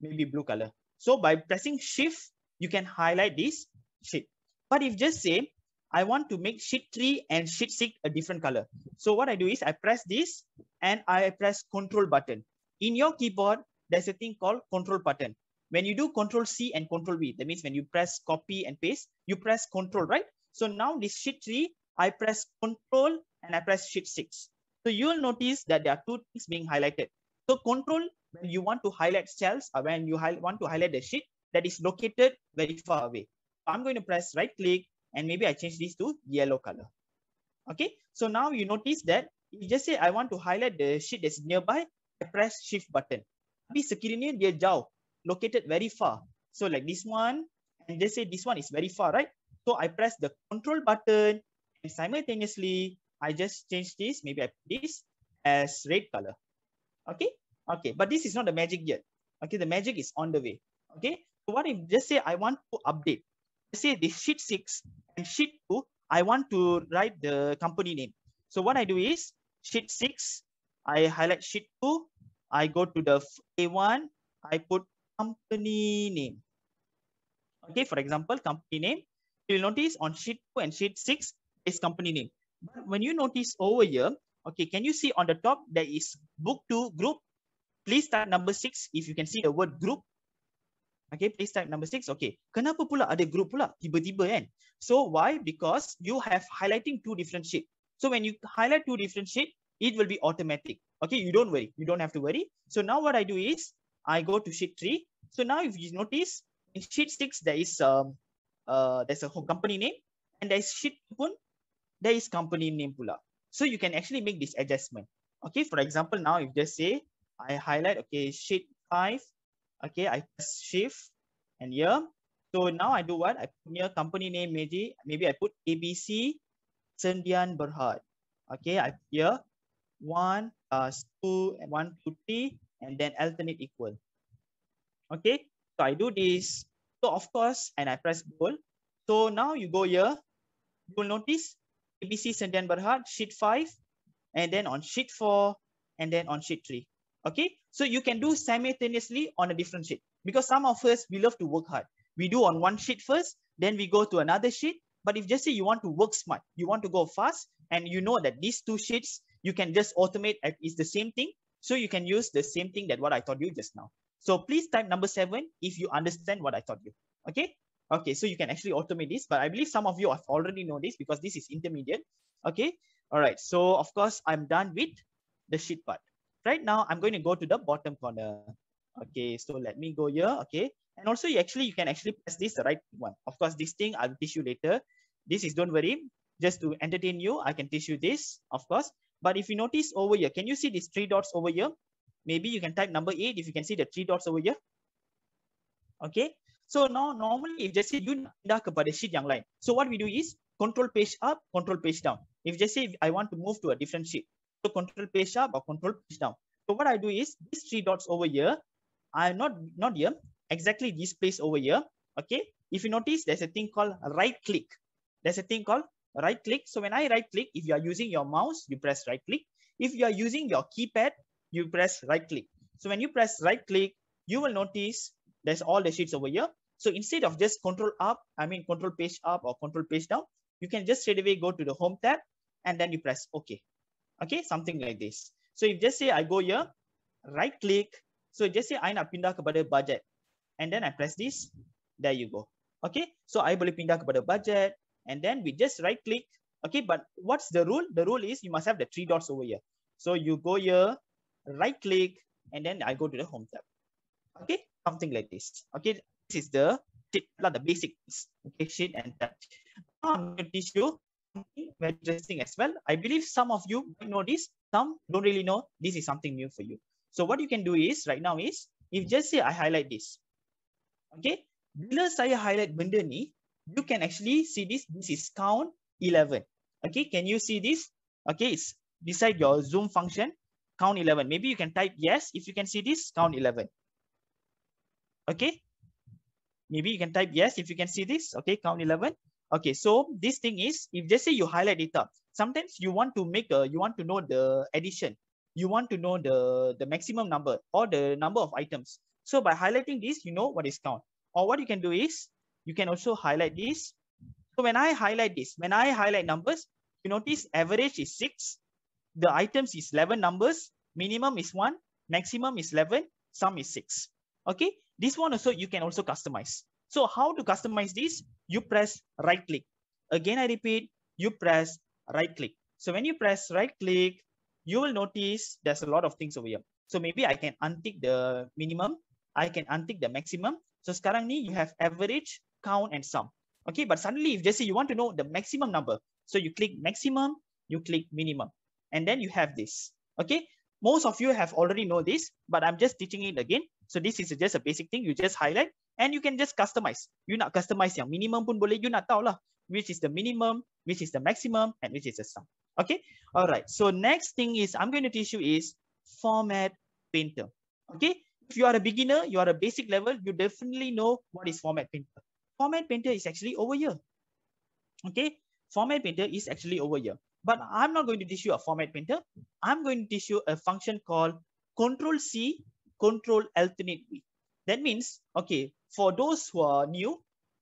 maybe blue color. So by pressing shift, you can highlight this sheet. But if just say, I want to make sheet 3 and sheet 6 a different color. So what I do is I press this and I press control button. In your keyboard, there's a thing called control button. When you do control C and control V, that means when you press copy and paste, you press control, right? So now this sheet 3, I press control and I press sheet 6. So you will notice that there are two things being highlighted. So control, when you want to highlight cells or uh, when you want to highlight the sheet that is located very far away. I'm going to press right click and maybe I change this to yellow color. Okay, so now you notice that you just say I want to highlight the sheet that's nearby, I press shift button. Tapi sekiranya dia jauh, located very far. So like this one, and just say this one is very far, right? So I press the control button and simultaneously I just change this, maybe I put this as red color. Okay, okay, but this is not the magic yet. Okay, the magic is on the way. Okay, so what if just say I want to update, say this sheet six and sheet two, I want to write the company name. So what I do is sheet six, I highlight sheet two, I go to the A1, I put company name. Okay, for example, company name. You will notice on sheet two and sheet six is company name. But when you notice over here, okay, can you see on the top there is book two group? Please type number six if you can see the word group. Okay, please type number six. Okay, kenapa pula ada group pula tiba-tiba kan? So why? Because you have highlighting two different sheet. So when you highlight two different sheet, it will be automatic. Okay, you don't worry. You don't have to worry. So now what I do is I go to sheet three. So now if you notice in sheet six, there is um, uh, there's a company name and there's sheet pun there is company name pula. So you can actually make this adjustment. Okay, for example, now if just say I highlight, okay, sheet five, okay, I press shift and here. So now I do what? I put here company name, maybe, maybe I put ABC Sendian Berhad. Okay, I here one, uh, two, and one, two, three, and then alternate equal. Okay, so I do this. So of course, and I press goal. So now you go here, you will notice ABC Sendirian Berhad, sheet five, and then on sheet four, and then on sheet three. Okay, so you can do simultaneously on a different sheet because some of us, we love to work hard. We do on one sheet first, then we go to another sheet. But if just say you want to work smart, you want to go fast, and you know that these two sheets, you can just automate, it's the same thing. So you can use the same thing that what I taught you just now. So please type number seven if you understand what I taught you. Okay, Okay, so you can actually automate this, but I believe some of you have already know this because this is intermediate. Okay, all right. So of course, I'm done with the sheet part. Right now, I'm going to go to the bottom corner. Okay, so let me go here. Okay, and also you actually, you can actually press this right one. Of course, this thing I'll teach you later. This is, don't worry, just to entertain you, I can teach you this, of course. But if you notice over here, can you see these three dots over here? Maybe you can type number eight if you can see the three dots over here. Okay, so now normally if just say you pindah kepada sheet yang lain. So what we do is control page up, control page down. If just say I want to move to a different sheet. So control page up or control page down. So what I do is these three dots over here, I'm not not here, exactly this place over here. Okay. If you notice, there's a thing called right click. There's a thing called right click. So when I right click, if you are using your mouse, you press right click. If you are using your keypad, you press right click. So when you press right click, you will notice there's all the sheets over here. So instead of just control up, I mean, control page up or control page down, you can just straight away go to the home tab and then you press OK. Okay, something like this. So if just say I go here, right click. So just say I nak pindah kepada budget. And then I press this. There you go. Okay, so I boleh pindah kepada budget. And then we just right click. Okay, but what's the rule? The rule is you must have the three dots over here. So you go here, right click, and then I go to the home tab. Okay, something like this. Okay, is the tip, not the basic okay, sheet and touch. Now I'm going to teach you something very interesting as well. I believe some of you know this, some don't really know. This is something new for you. So what you can do is right now is if just say I highlight this. Okay, bila saya highlight benda ni, you can actually see this. This is count 11. Okay, can you see this? Okay, it's beside your zoom function, count 11. Maybe you can type yes. If you can see this, count 11. Okay, Maybe you can type yes if you can see this. Okay, count 11. Okay, so this thing is, if they say you highlight it up, sometimes you want to make a, you want to know the addition. You want to know the, the maximum number or the number of items. So by highlighting this, you know what is count. Or what you can do is, you can also highlight this. So when I highlight this, when I highlight numbers, you notice average is 6. The items is 11 numbers. Minimum is 1. Maximum is 11. Sum is 6. Okay. This one also you can also customize. So how to customize this? You press right click. Again, I repeat, you press right click. So when you press right click, you will notice there's a lot of things over here. So maybe I can untick the minimum. I can untick the maximum. So sekarang ni you have average, count and sum. Okay, but suddenly if just say you want to know the maximum number. So you click maximum, you click minimum. And then you have this. Okay, most of you have already know this, but I'm just teaching it again. So this is just a basic thing. You just highlight and you can just customize. You not customize yang minimum pun boleh. You not tahu lah which is the minimum, which is the maximum, and which is the sum. Okay. All right. So next thing is I'm going to teach you is format painter. Okay. If you are a beginner, you are a basic level, you definitely know what is format painter. Format painter is actually over here. Okay. Format painter is actually over here. But I'm not going to teach you a format painter. I'm going to teach you a function called control C control alternate That means, okay, for those who are new,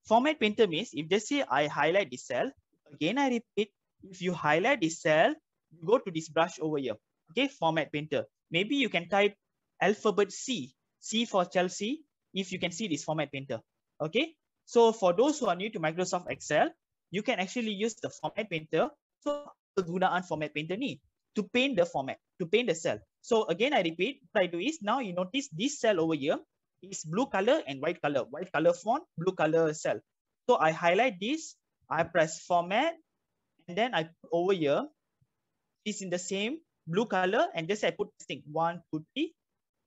format painter means if they say I highlight this cell, again I repeat, if you highlight this cell, you go to this brush over here. Okay, format painter. Maybe you can type alphabet C, C for Chelsea, if you can see this format painter. Okay, so for those who are new to Microsoft Excel, you can actually use the format painter. So, the format painter ni to paint the format to paint a cell. So again, I repeat, what I do is now you notice this cell over here is blue color and white color, white color font, blue color cell. So I highlight this, I press format, and then I put over here, It's in the same blue color, and just I put this thing, one, two, three,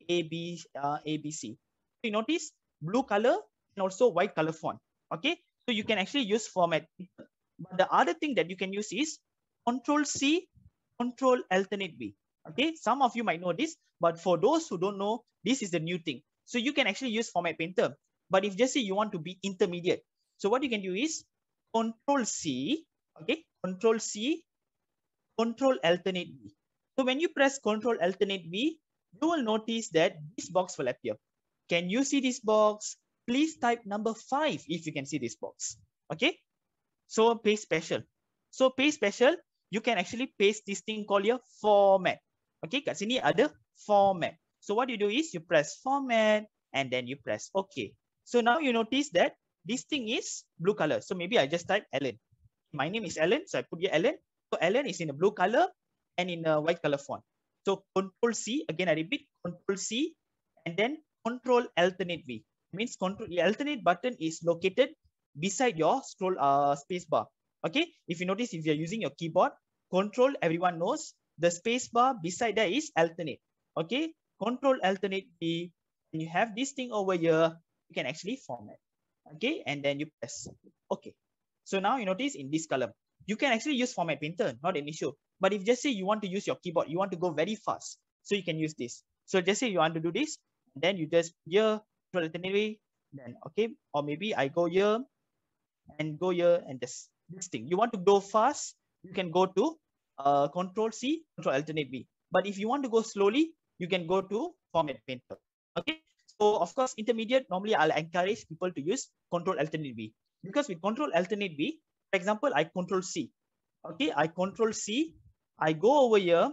A, B, uh, A, B, C. So you notice blue color and also white color font, okay? So you can actually use format. But the other thing that you can use is Control C, Control Alternate B. Okay, some of you might know this, but for those who don't know, this is the new thing. So you can actually use format painter, but if just say you want to be intermediate, so what you can do is control C, okay, control C, control alternate B. So when you press control alternate B, you will notice that this box will appear. Can you see this box? Please type number five if you can see this box. Okay. So paste special. So paste special, you can actually paste this thing called your format. Okay, kat sini ada format. So what you do is you press format and then you press OK. So now you notice that this thing is blue color. So maybe I just type Ellen. My name is Ellen, so I put here Ellen. So Ellen is in a blue color and in a white color font. So Control C, again I repeat, Control C and then Control Alternate V. means Control Alternate button is located beside your scroll uh, space bar. Okay, if you notice, if you're using your keyboard, Control, everyone knows, the space bar beside that is alternate. Okay, control alternate B. And you have this thing over here, you can actually format. Okay, and then you press. Okay, so now you notice in this column, you can actually use format painter, not an issue. But if just say you want to use your keyboard, you want to go very fast, so you can use this. So just say you want to do this, then you just here, control alternate B. then okay, or maybe I go here and go here and just this thing. You want to go fast, you can go to uh, control C, control alternate B. But if you want to go slowly, you can go to format painter. Okay. So of course, intermediate, normally I'll encourage people to use control alternate B because with control alternate B, for example, I control C. Okay. I control C. I go over here.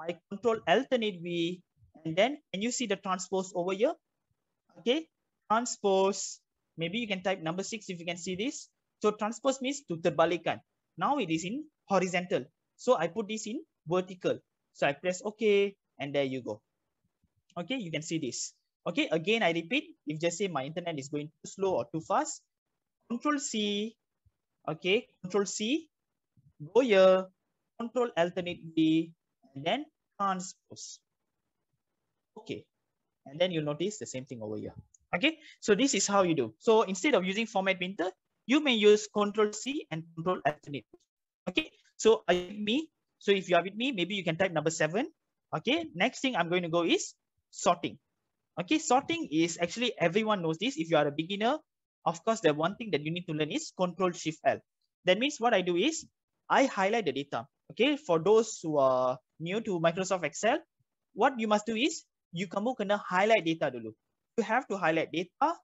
I control alternate B and then can you see the transpose over here? Okay. Transpose. Maybe you can type number six if you can see this. So transpose means to terbalikan. Now it is in horizontal. So I put this in vertical. So I press OK, and there you go. Okay, you can see this. Okay, again, I repeat, if just say my internet is going too slow or too fast, Control C, okay, Control C, go here, Control Alternate B, and then transpose. Okay, and then you'll notice the same thing over here. Okay, so this is how you do. So instead of using format winter, you may use Control C and Control Alternate. Okay, so are you with me? So if you are with me, maybe you can type number seven. Okay, next thing I'm going to go is sorting. Okay, sorting is actually everyone knows this. If you are a beginner, of course, the one thing that you need to learn is Control Shift L. That means what I do is I highlight the data. Okay, for those who are new to Microsoft Excel, what you must do is you kamu kena highlight data dulu. You have to highlight data.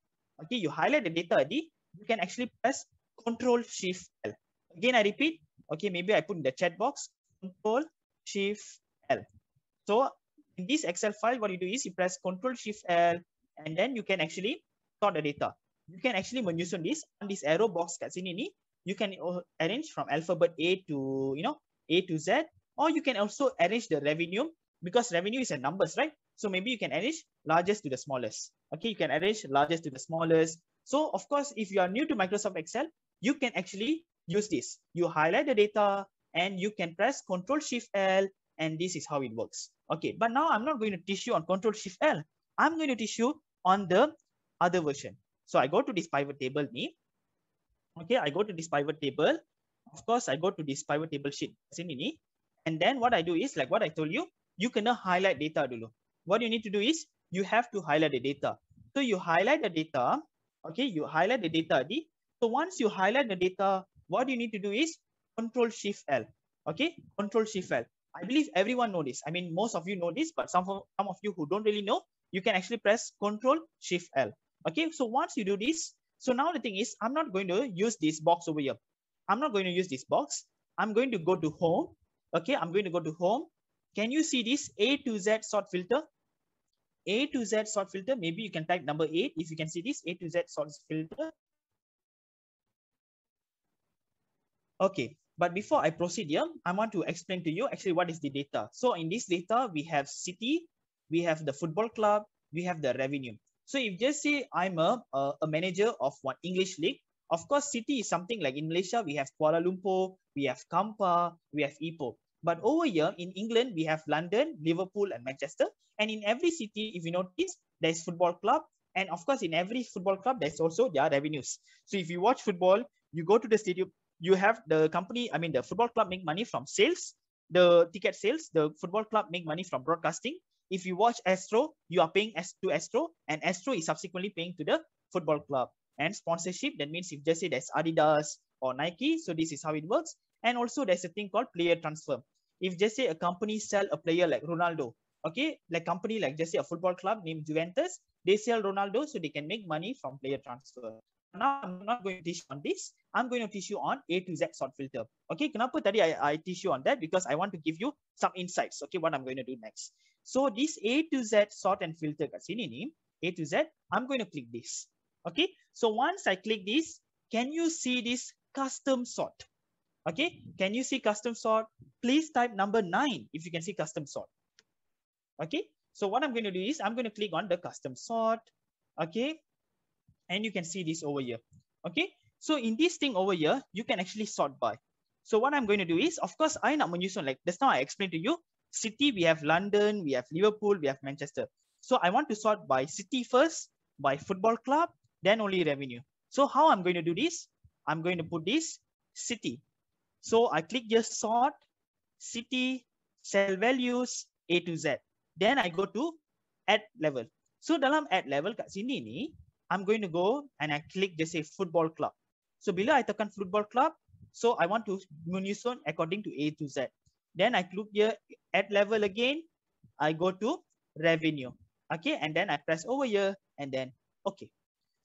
Okay, you highlight the data you can actually press Control Shift L. Again, I repeat, Okay, maybe I put in the chat box, Control Shift L. So in this Excel file, what you do is you press Control Shift L, and then you can actually sort the data. You can actually manipulate this on this arrow box kat sini ni. You can arrange from alphabet A to you know A to Z, or you can also arrange the revenue because revenue is a numbers, right? So maybe you can arrange largest to the smallest. Okay, you can arrange largest to the smallest. So of course, if you are new to Microsoft Excel, you can actually use this. You highlight the data and you can press Control Shift L and this is how it works. Okay, but now I'm not going to teach you on Control Shift L. I'm going to teach you on the other version. So I go to this pivot table me. Okay, I go to this pivot table. Of course, I go to this pivot table sheet. And then what I do is like what I told you, you cannot highlight data dulu. What you need to do is you have to highlight the data. So you highlight the data. Okay, you highlight the data. So once you highlight the data, what you need to do is control shift L. Okay, control shift L. I believe everyone know this. I mean, most of you know this, but some of, some of you who don't really know, you can actually press control shift L. Okay, so once you do this, so now the thing is, I'm not going to use this box over here. I'm not going to use this box. I'm going to go to home. Okay, I'm going to go to home. Can you see this A to Z sort filter? A to Z sort filter, maybe you can type number 8 if you can see this A to Z sort filter. Okay, but before I proceed here, I want to explain to you actually what is the data. So in this data, we have city, we have the football club, we have the revenue. So if just say I'm a, a manager of one English league, of course, city is something like in Malaysia, we have Kuala Lumpur, we have Kampa, we have Ipoh. But over here in England, we have London, Liverpool, and Manchester. And in every city, if you notice, there's football club. And of course, in every football club, there's also their revenues. So if you watch football, you go to the stadium, you have the company, I mean, the football club make money from sales, the ticket sales, the football club make money from broadcasting. If you watch Astro, you are paying to Astro, and Astro is subsequently paying to the football club. And sponsorship, that means if just say there's Adidas or Nike, so this is how it works. And also there's a thing called player transfer. If just say a company sell a player like Ronaldo, okay, like company like just say a football club named Juventus, they sell Ronaldo so they can make money from player transfer now I'm not going to teach on this. I'm going to teach you on A to Z sort filter. Okay, kenapa tadi I, I teach you on that? Because I want to give you some insights. Okay, what I'm going to do next. So this A to Z sort and filter kat sini ni, A to Z, I'm going to click this. Okay, so once I click this, can you see this custom sort? Okay, can you see custom sort? Please type number 9 if you can see custom sort. Okay, so what I'm going to do is I'm going to click on the custom sort. Okay, and you can see this over here. Okay, so in this thing over here, you can actually sort by. So what I'm going to do is, of course, I not mention like that's now I explained to you, city, we have London, we have Liverpool, we have Manchester. So I want to sort by city first, by football club, then only revenue. So how I'm going to do this, I'm going to put this city. So I click just sort, city, cell values, A to Z. Then I go to add level. So dalam add level kat sini ni, I'm going to go and I click just say football club. So below I tekan football club. So I want to munison according to A to Z. Then I click here at level again. I go to revenue. Okay, and then I press over here and then okay.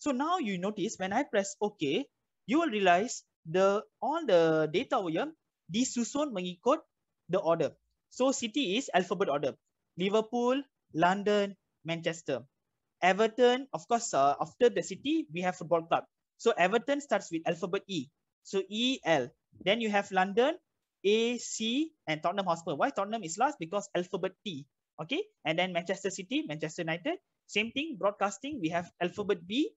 So now you notice when I press OK, you will realize the all the data over here disusun mengikut the order. So city is alphabet order. Liverpool, London, Manchester. Everton, of course, uh, after the city, we have football club. So Everton starts with alphabet E. So E L. Then you have London, A C, and Tottenham Hotspur. Why Tottenham is last? Because alphabet T. Okay. And then Manchester City, Manchester United. Same thing, broadcasting, we have alphabet B,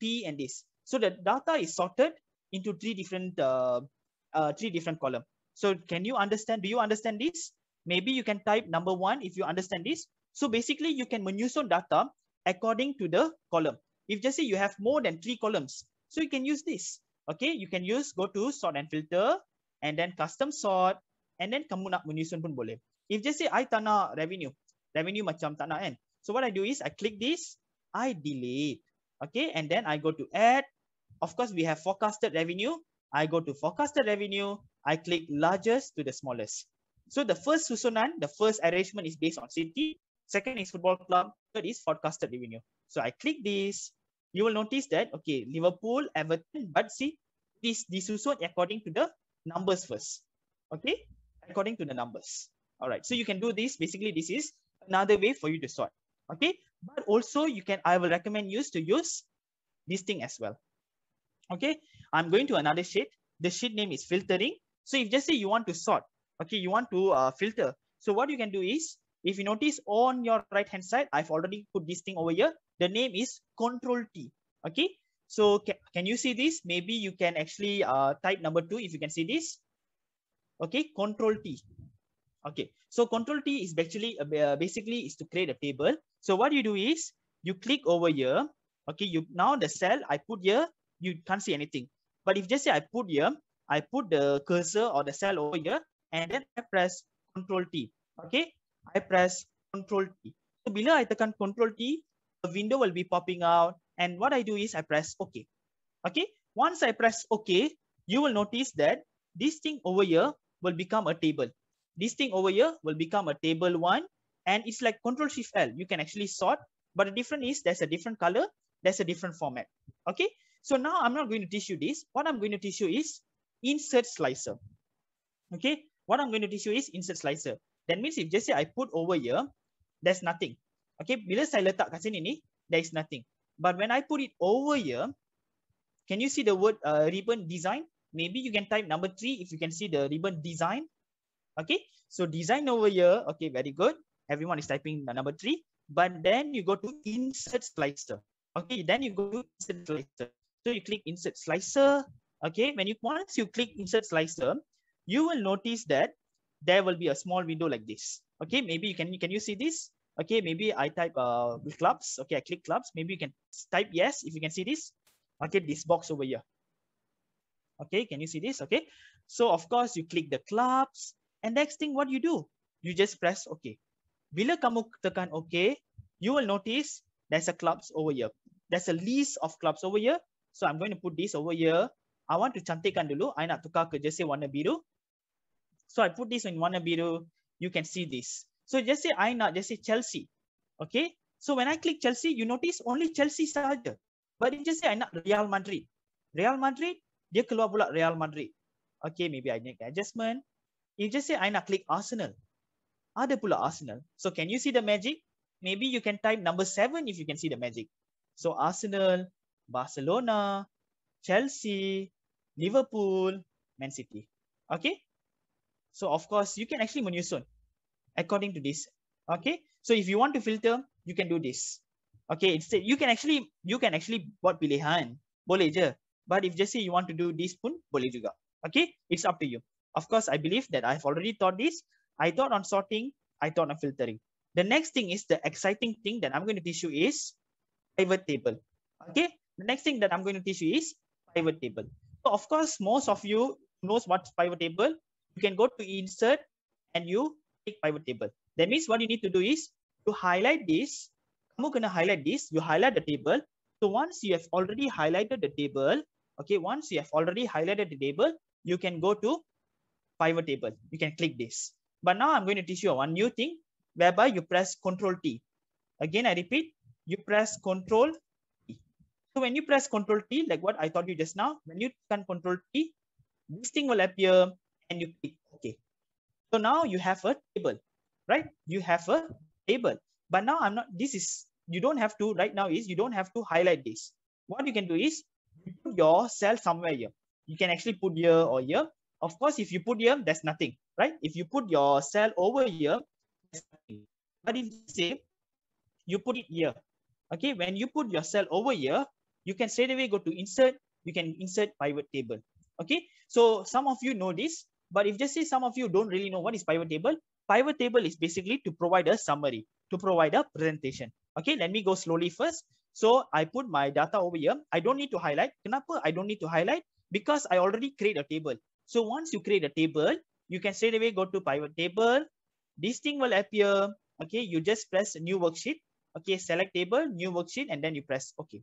P, and this. So the data is sorted into three different uh, uh, three different column. So can you understand? Do you understand this? Maybe you can type number one if you understand this. So basically, you can menu maneuver data according to the column. If just say you have more than three columns, so you can use this. Okay, you can use go to sort and filter, and then custom sort, and then kamu nak menyusun pun boleh. If just say I tak nak revenue, revenue macam tak nak end. Kan? So what I do is I click this, I delete. Okay, and then I go to add. Of course, we have forecasted revenue. I go to forecasted revenue. I click largest to the smallest. So the first susunan, the first arrangement is based on city. Second is football club. Third is forecasted revenue. So I click this. You will notice that, okay, Liverpool, Everton, but see, this, this is also according to the numbers first. Okay, according to the numbers. All right, so you can do this. Basically, this is another way for you to sort. Okay, but also you can, I will recommend you to use this thing as well. Okay, I'm going to another sheet. The sheet name is filtering. So if just say you want to sort, okay, you want to uh, filter. So what you can do is if you notice on your right hand side, I've already put this thing over here. The name is control T. Okay. So ca can you see this? Maybe you can actually uh, type number two if you can see this. Okay. Control T. Okay. So control T is actually uh, uh, basically is to create a table. So what you do is you click over here. Okay. You now the cell I put here, you can't see anything. But if just say I put here, I put the cursor or the cell over here and then I press control T. Okay. I press Control T. So below I tekan Control T, a window will be popping out. And what I do is I press OK. Okay. Once I press OK, you will notice that this thing over here will become a table. This thing over here will become a table one. And it's like Control Shift L. You can actually sort. But the difference is there's a different color. There's a different format. Okay. So now I'm not going to teach you this. What I'm going to teach you is insert slicer. Okay. What I'm going to teach you is insert slicer. That means if just say I put over here, there's nothing. Okay, bila saya letak kat sini ni, there is nothing. But when I put it over here, can you see the word uh, ribbon design? Maybe you can type number three if you can see the ribbon design. Okay, so design over here. Okay, very good. Everyone is typing number three. But then you go to insert slicer. Okay, then you go to insert slicer. So you click insert slicer. Okay, when you once you click insert slicer, you will notice that there will be a small window like this. Okay, maybe you can, can you see this? Okay, maybe I type uh, clubs. Okay, I click clubs. Maybe you can type yes if you can see this. Okay, this box over here. Okay, can you see this? Okay, so of course you click the clubs. And next thing, what you do? You just press OK. Bila kamu tekan OK, you will notice there's a clubs over here. There's a list of clubs over here. So I'm going to put this over here. I want to cantikkan dulu. I nak tukar kerja saya warna biru. So I put this in Wannabiru, you can see this. So just say I now just say Chelsea, okay? So when I click Chelsea, you notice only Chelsea started. But just say I nak Real Madrid. Real Madrid, dia keluar pula Real Madrid. Okay, maybe I make adjustment. You just say I nak click Arsenal. Ada pula Arsenal. So can you see the magic? Maybe you can type number seven if you can see the magic. So Arsenal, Barcelona, Chelsea, Liverpool, Man City. Okay, so of course, you can actually monosoon according to this. Okay. So if you want to filter, you can do this. Okay. Instead, you can actually, you can actually buat pilihan. Boleh je. But if just say you want to do this pun, boleh juga. Okay. It's up to you. Of course, I believe that I've already taught this. I taught on sorting. I taught on filtering. The next thing is the exciting thing that I'm going to teach you is pivot table. Okay. The next thing that I'm going to teach you is pivot table. So of course, most of you knows what pivot table you can go to insert and you click pivot table. That means what you need to do is to highlight this. I'm going to highlight this. You highlight the table. So once you have already highlighted the table, okay, once you have already highlighted the table, you can go to pivot table. You can click this. But now I'm going to teach you one new thing whereby you press control T. Again, I repeat, you press control T. So when you press control T, like what I taught you just now, when you can control T, this thing will appear and you click OK. So now you have a table, right? You have a table. But now I'm not, this is, you don't have to, right now is you don't have to highlight this. What you can do is you put your cell somewhere here. You can actually put here or here. Of course, if you put here, that's nothing, right? If you put your cell over here, But if you say you put it here, okay, when you put your cell over here, you can straight away go to insert, you can insert pivot table. Okay, so some of you know this. But if just say some of you don't really know what is pivot table, pivot table is basically to provide a summary, to provide a presentation. Okay, let me go slowly first. So I put my data over here. I don't need to highlight. Kenapa? I don't need to highlight because I already create a table. So once you create a table, you can straight away go to pivot table. This thing will appear. Okay, you just press new worksheet. Okay, select table, new worksheet, and then you press OK.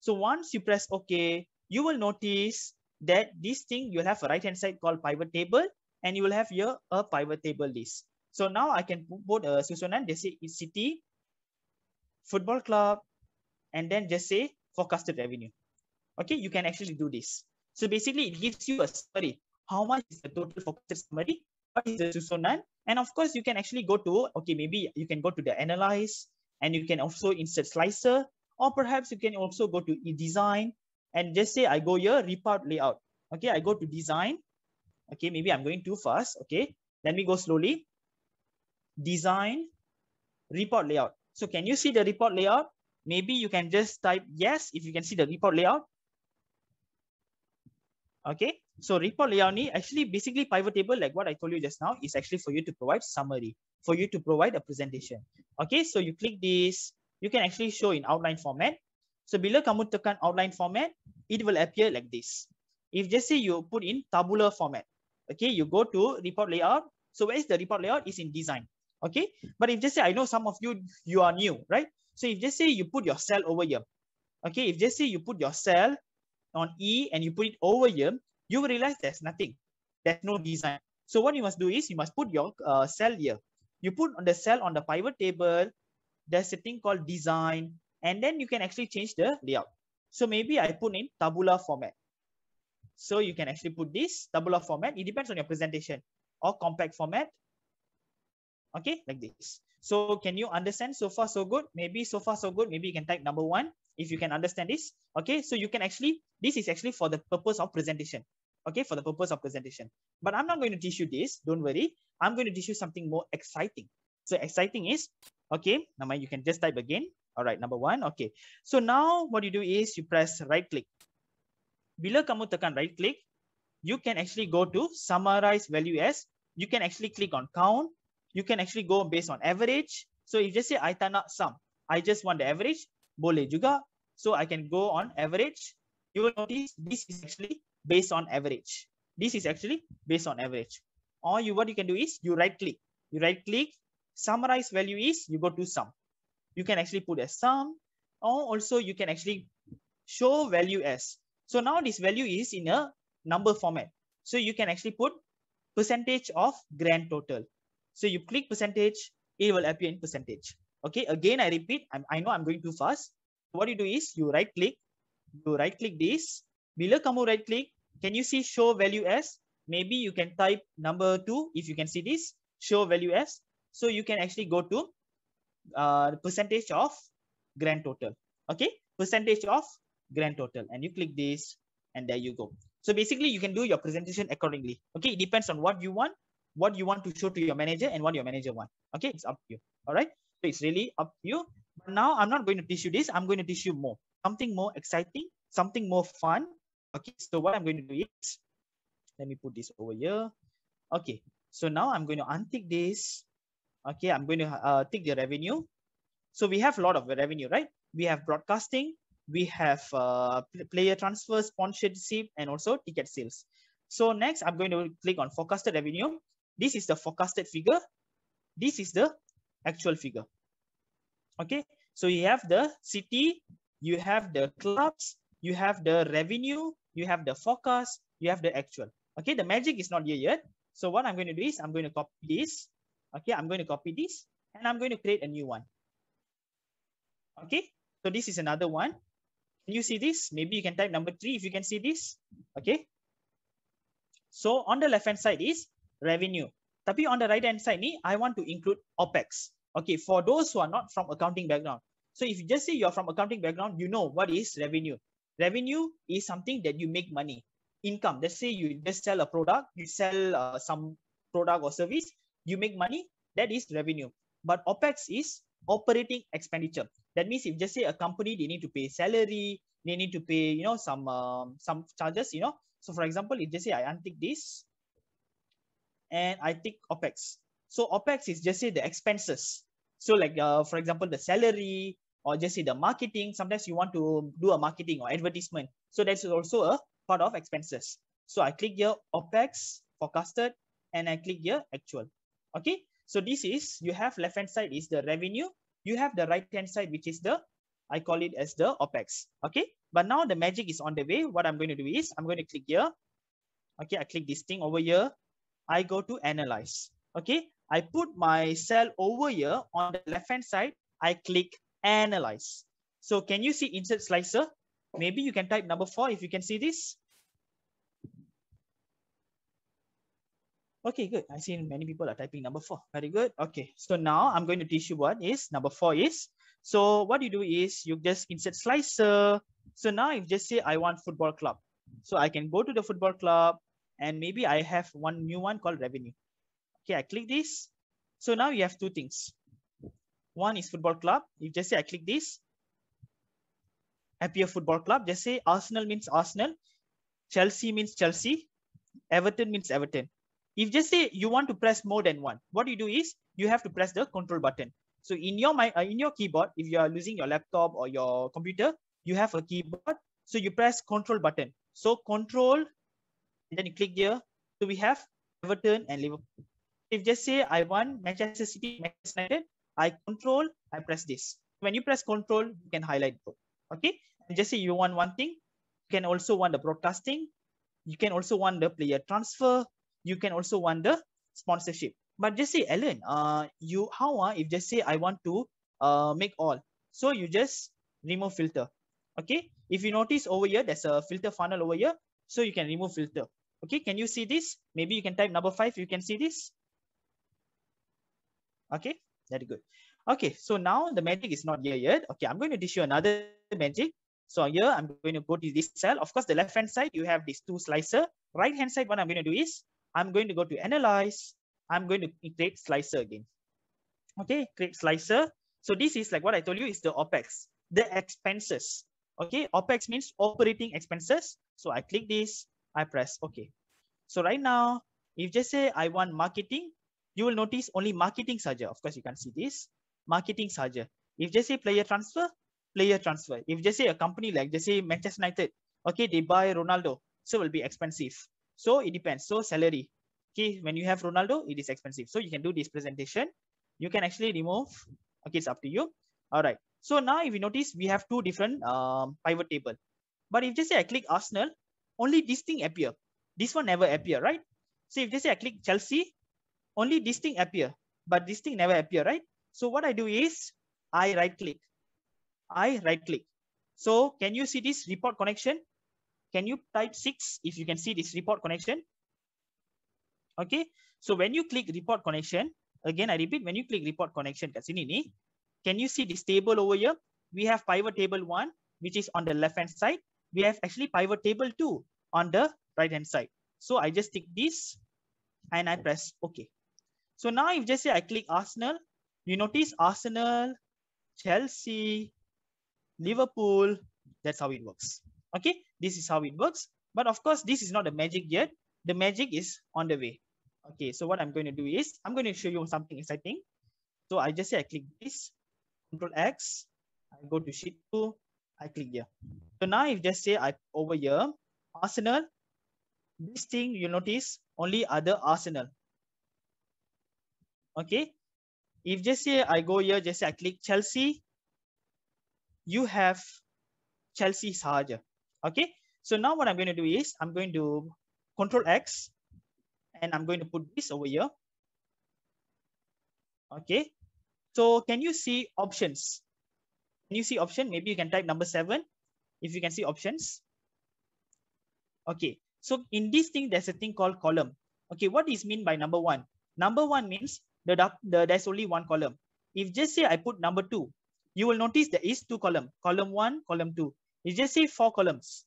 So once you press OK, you will notice that this thing you'll have a right hand side called pivot table and you will have here a pivot table list. So now I can put a Susanan they say city, football club, and then just say forecasted revenue. Okay, you can actually do this. So basically it gives you a summary. How much is the total forecasted summary? What is the Susanan? And of course you can actually go to, okay, maybe you can go to the analyze and you can also insert slicer or perhaps you can also go to e design and just say I go here, report layout. Okay, I go to design. Okay, maybe I'm going too fast. Okay, let me go slowly. Design, report layout. So can you see the report layout? Maybe you can just type yes if you can see the report layout. Okay, so report layout actually basically pivot table like what I told you just now is actually for you to provide summary, for you to provide a presentation. Okay, so you click this, you can actually show in outline format. So bila kamu tekan outline format, it will appear like this. If just say you put in tabular format, okay, you go to report layout. So where is the report layout? Is in design, okay? But if just say, I know some of you, you are new, right? So if just say you put your cell over here, okay? If just say you put your cell on E and you put it over here, you will realize there's nothing. There's no design. So what you must do is you must put your uh, cell here. You put on the cell on the pivot table. There's a thing called design and then you can actually change the layout. So maybe I put in tabular format. So you can actually put this tabular format. It depends on your presentation or compact format. Okay, like this. So can you understand so far so good? Maybe so far so good. Maybe you can type number one if you can understand this. Okay, so you can actually, this is actually for the purpose of presentation. Okay, for the purpose of presentation. But I'm not going to teach you this. Don't worry. I'm going to teach you something more exciting. So exciting is, okay, now you can just type again. All right, number one. Okay. So now what you do is you press right click. Bila kamu tekan right click, you can actually go to summarize value as. You can actually click on count. You can actually go based on average. So if just say I tak nak sum, I just want the average, boleh juga. So I can go on average. You will notice this is actually based on average. This is actually based on average. Or you what you can do is you right click. You right click, summarize value is you go to sum you can actually put a sum or also you can actually show value as. So now this value is in a number format. So you can actually put percentage of grand total. So you click percentage, it will appear in percentage. Okay, again, I repeat, I'm, I know I'm going too fast. What you do is you right click, you right click this, below come right click, can you see show value as? Maybe you can type number two, if you can see this, show value as. So you can actually go to uh, percentage of grand total. Okay, percentage of grand total. And you click this and there you go. So basically you can do your presentation accordingly. Okay, it depends on what you want, what you want to show to your manager and what your manager want. Okay, it's up to you. All right, so it's really up to you. But now I'm not going to teach you this. I'm going to teach you more, something more exciting, something more fun. Okay, so what I'm going to do is, let me put this over here. Okay, so now I'm going to untick this Okay, I'm going to uh, take the revenue. So we have a lot of revenue, right? We have broadcasting, we have uh, player transfers, sponsorship, and also ticket sales. So next, I'm going to click on forecasted revenue. This is the forecasted figure. This is the actual figure. Okay, so you have the city, you have the clubs, you have the revenue, you have the forecast, you have the actual. Okay, the magic is not here yet. So what I'm going to do is I'm going to copy this. Okay, I'm going to copy this and I'm going to create a new one. Okay, so this is another one. Can you see this? Maybe you can type number three if you can see this. Okay. So on the left hand side is revenue. Tapi on the right hand side ni, I want to include OPEX. Okay, for those who are not from accounting background. So if you just say you're from accounting background, you know what is revenue. Revenue is something that you make money. Income, let's say you just sell a product, you sell uh, some product or service, you make money, that is revenue. But OPEX is operating expenditure. That means if just say a company, they need to pay salary, they need to pay, you know, some um, some charges, you know. So for example, if just say I untick this and I tick OPEX. So OPEX is just say the expenses. So like, uh, for example, the salary or just say the marketing. Sometimes you want to do a marketing or advertisement. So that's also a part of expenses. So I click here OPEX forecasted and I click here actual. Okay, so this is, you have left hand side is the revenue. You have the right hand side, which is the, I call it as the OPEX. Okay, but now the magic is on the way. What I'm going to do is, I'm going to click here. Okay, I click this thing over here. I go to analyze. Okay, I put my cell over here on the left hand side. I click analyze. So can you see insert slicer? Maybe you can type number four if you can see this. Okay, good. I see many people are typing number four. Very good. Okay, so now I'm going to teach you what is number four is. So what you do is you just insert slicer. So now if just say I want football club. So I can go to the football club and maybe I have one new one called revenue. Okay, I click this. So now you have two things. One is football club. If just say I click this, appear football club. Just say Arsenal means Arsenal. Chelsea means Chelsea. Everton means Everton. If just say you want to press more than one, what you do is you have to press the control button. So in your uh, in your keyboard, if you are using your laptop or your computer, you have a keyboard. So you press control button. So control, and then you click here. So we have Everton and Liverpool. If just say I want Manchester City, Manchester United, I control, I press this. When you press control, you can highlight both. Okay. And just say you want one thing, you can also want the broadcasting. You can also want the player transfer you can also want the sponsorship. But just say, Alan, uh, you how uh, if just say I want to uh, make all. So you just remove filter. Okay. If you notice over here, there's a filter funnel over here. So you can remove filter. Okay. Can you see this? Maybe you can type number five. You can see this. Okay. Very good. Okay. So now the magic is not here yet. Okay. I'm going to dish you another magic. So here I'm going to go to this cell. Of course, the left hand side, you have these two slicer. Right hand side, what I'm going to do is I'm going to go to analyze. I'm going to create slicer again. Okay, create slicer. So this is like what I told you is the OPEX, the expenses. Okay, OPEX means operating expenses. So I click this, I press OK. So right now, if just say I want marketing, you will notice only marketing saja. Of course, you can see this marketing saja. If just say player transfer, player transfer. If just say a company like just say Manchester United, okay, they buy Ronaldo, so it will be expensive. So it depends. So salary. Okay, when you have Ronaldo, it is expensive. So you can do this presentation. You can actually remove. Okay, it's up to you. All right. So now if you notice, we have two different um, pivot table. But if just say I click Arsenal, only this thing appear. This one never appear, right? So if just say I click Chelsea, only this thing appear, but this thing never appear, right? So what I do is I right click. I right click. So can you see this report connection? Can you type six if you can see this report connection? Okay, so when you click report connection, again, I repeat, when you click report connection, can you see this table over here? We have pivot table one, which is on the left-hand side. We have actually pivot table two on the right-hand side. So I just tick this and I press OK. So now if just say I click Arsenal, you notice Arsenal, Chelsea, Liverpool, that's how it works. Okay, this is how it works. But of course, this is not the magic yet. The magic is on the way. Okay, so what I'm going to do is I'm going to show you something exciting. So I just say I click this, Control X, I go to sheet two, I click here. So now if just say I over here, Arsenal, this thing you notice only other Arsenal. Okay, if just say I go here, just say I click Chelsea, you have Chelsea Sahaja. Okay, so now what I'm going to do is I'm going to control X and I'm going to put this over here. Okay, so can you see options? Can you see option? Maybe you can type number seven if you can see options. Okay, so in this thing, there's a thing called column. Okay, what is mean by number one? Number one means the, the there's only one column. If just say I put number two, you will notice there is two column, column one, column two. You just say four columns.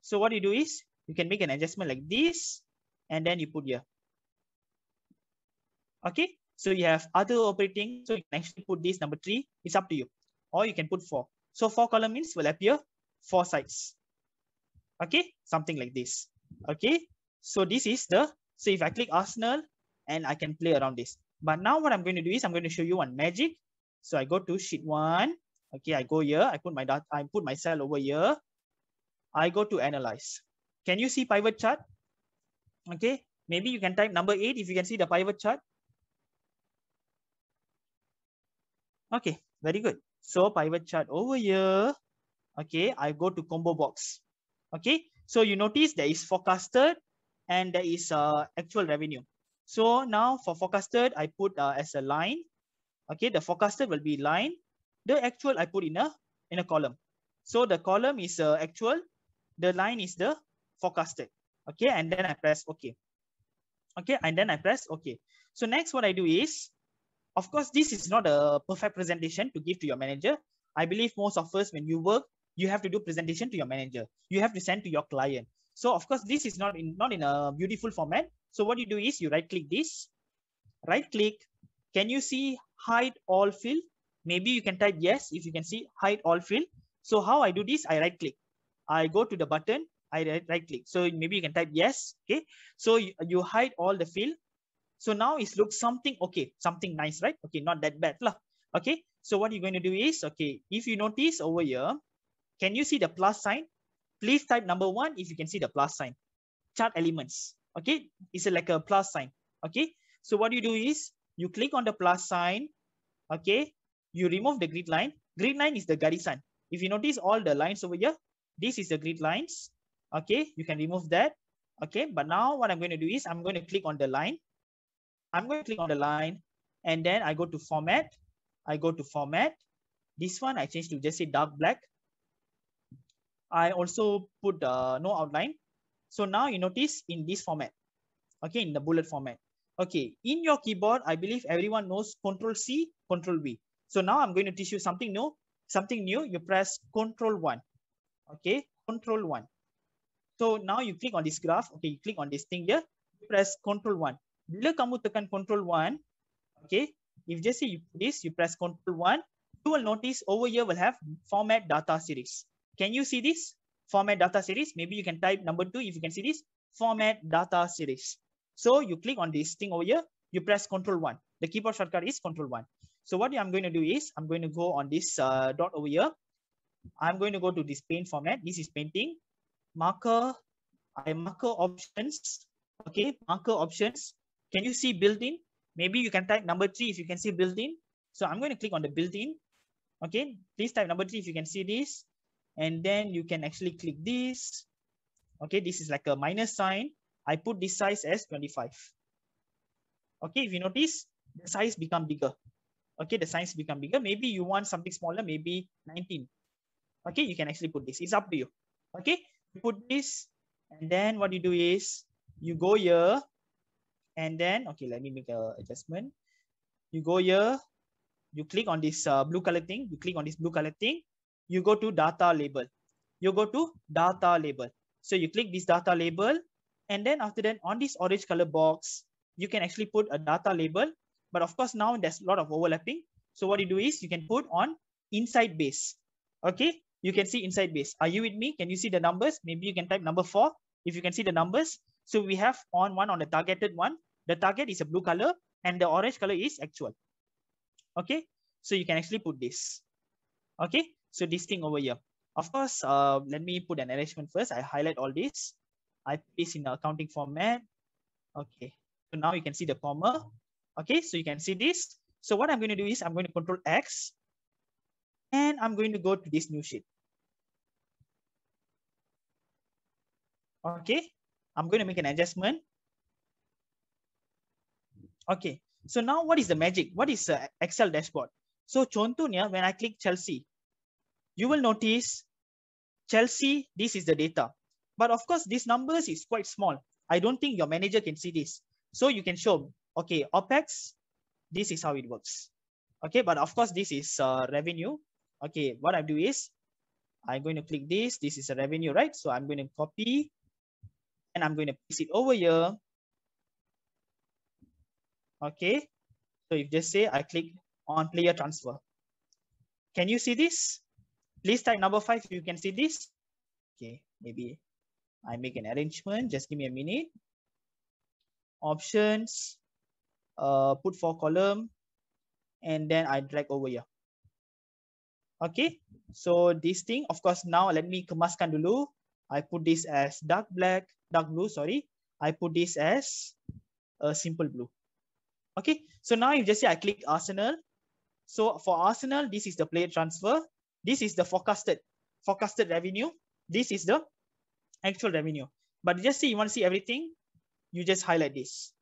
So what you do is you can make an adjustment like this and then you put here. Okay, so you have other operating. So you can actually put this number three. It's up to you. Or you can put four. So four column means will appear four sides. Okay, something like this. Okay, so this is the, so if I click Arsenal and I can play around this. But now what I'm going to do is I'm going to show you one magic. So I go to sheet one Okay, I go here, I put my data, I put my cell over here. I go to analyze. Can you see pivot chart? Okay, maybe you can type number eight if you can see the pivot chart. Okay, very good. So pivot chart over here. Okay, I go to combo box. Okay, so you notice there is forecasted and there is uh, actual revenue. So now for forecasted, I put uh, as a line. Okay, the forecasted will be line the actual I put in a, in a column. So the column is uh, actual, the line is the forecasted. Okay, and then I press OK. Okay, and then I press OK. So next what I do is, of course, this is not a perfect presentation to give to your manager. I believe most of us, when you work, you have to do presentation to your manager. You have to send to your client. So of course, this is not in, not in a beautiful format. So what you do is you right click this, right click. Can you see hide all field? Maybe you can type yes if you can see hide all field. So how I do this, I right click. I go to the button, I right, right click. So maybe you can type yes, okay? So you, you hide all the field. So now it looks something, okay, something nice, right? Okay, not that bad lah. Okay, so what you're going to do is, okay, if you notice over here, can you see the plus sign? Please type number one if you can see the plus sign. Chart elements, okay? It's like a plus sign, okay? So what you do is, you click on the plus sign, okay? you remove the grid line. Grid line is the garrison. If you notice all the lines over here, this is the grid lines. Okay, you can remove that. Okay, but now what I'm going to do is I'm going to click on the line. I'm going to click on the line and then I go to format. I go to format. This one I change to just say dark black. I also put uh, no outline. So now you notice in this format, okay, in the bullet format. Okay, in your keyboard, I believe everyone knows Control C, Control V. So now I'm going to teach you something new. Something new, you press Control 1. Okay, Control 1. So now you click on this graph. Okay, you click on this thing here. You press Control 1. Bila kamu tekan Control 1, okay, if just say you this, you press Control 1, you will notice over here will have format data series. Can you see this? Format data series. Maybe you can type number 2 if you can see this. Format data series. So you click on this thing over here, you press Control 1. The keyboard shortcut is Control 1. So what I'm going to do is I'm going to go on this uh, dot over here. I'm going to go to this paint format. This is painting marker. I marker options. Okay, marker options. Can you see built-in? Maybe you can type number three if you can see built-in. So I'm going to click on the built-in. Okay, please type number three if you can see this. And then you can actually click this. Okay, this is like a minus sign. I put this size as 25. Okay, if you notice, the size become bigger okay, the size become bigger. Maybe you want something smaller, maybe 19. Okay, you can actually put this. It's up to you. Okay, you put this, and then what you do is you go here, and then, okay, let me make a adjustment. You go here, you click on this uh, blue color thing, you click on this blue color thing, you go to data label. You go to data label. So you click this data label, and then after that, on this orange color box, you can actually put a data label but of course, now there's a lot of overlapping. So what you do is you can put on inside base. Okay, you can see inside base. Are you with me? Can you see the numbers? Maybe you can type number four if you can see the numbers. So we have on one on the targeted one. The target is a blue color and the orange color is actual. Okay, so you can actually put this. Okay, so this thing over here. Of course, uh, let me put an arrangement first. I highlight all this. I paste in the accounting format. Okay, so now you can see the comma. Okay, so you can see this. So what I'm going to do is I'm going to control X and I'm going to go to this new sheet. Okay, I'm going to make an adjustment. Okay, so now what is the magic? What is the Excel dashboard? So Chontunya, when I click Chelsea, you will notice Chelsea, this is the data. But of course, these numbers is quite small. I don't think your manager can see this. So you can show okay, OPEX, this is how it works. Okay, but of course, this is uh, revenue. Okay, what I do is I'm going to click this. This is a revenue, right? So I'm going to copy and I'm going to paste it over here. Okay, so if just say I click on player transfer. Can you see this? Please type number five you can see this. Okay, maybe I make an arrangement. Just give me a minute. Options uh, put for column and then I drag over here. Okay, so this thing, of course, now let me kemaskan dulu. I put this as dark black, dark blue, sorry. I put this as a uh, simple blue. Okay, so now you just say I click Arsenal. So for Arsenal, this is the player transfer. This is the forecasted, forecasted revenue. This is the actual revenue. But just say you want to see everything, you just highlight this.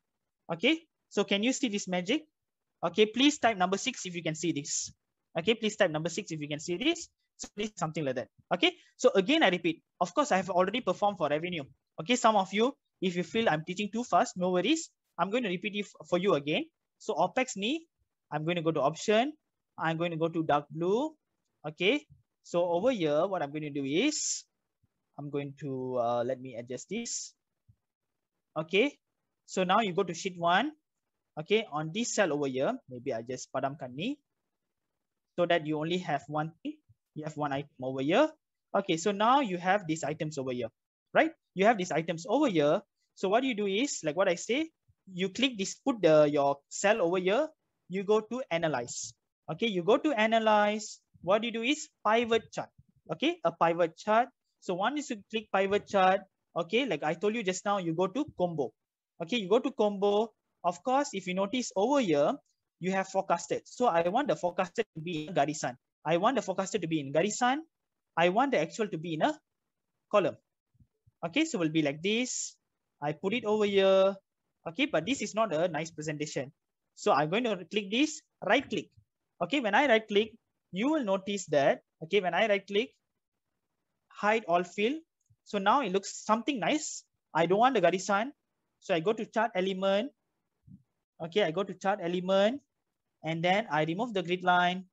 Okay, so can you see this magic? Okay, please type number six if you can see this. Okay, please type number six if you can see this. So this something like that. Okay, so again, I repeat, of course, I have already performed for revenue. Okay, some of you, if you feel I'm teaching too fast, no worries. I'm going to repeat it for you again. So OPEX knee, I'm going to go to option. I'm going to go to dark blue. Okay, so over here, what I'm going to do is, I'm going to, uh, let me adjust this. Okay, so now you go to sheet one. Okay, on this cell over here, maybe I just padamkan ni. So that you only have one thing. You have one item over here. Okay, so now you have these items over here, right? You have these items over here. So what you do is, like what I say, you click this, put the your cell over here. You go to analyze. Okay, you go to analyze. What you do is pivot chart. Okay, a pivot chart. So one you click pivot chart. Okay, like I told you just now, you go to combo. Okay, you go to combo. Of course, if you notice over here, you have forecasted. So I want the forecasted to be in Garisan. I want the forecasted to be in Garisan. I want the actual to be in a column. Okay, so will be like this. I put it over here. Okay, but this is not a nice presentation. So I'm going to click this, right click. Okay, when I right click, you will notice that, okay, when I right click, hide all field. So now it looks something nice. I don't want the Garisan. So I go to chart element. Okay, I go to chart element and then I remove the grid line.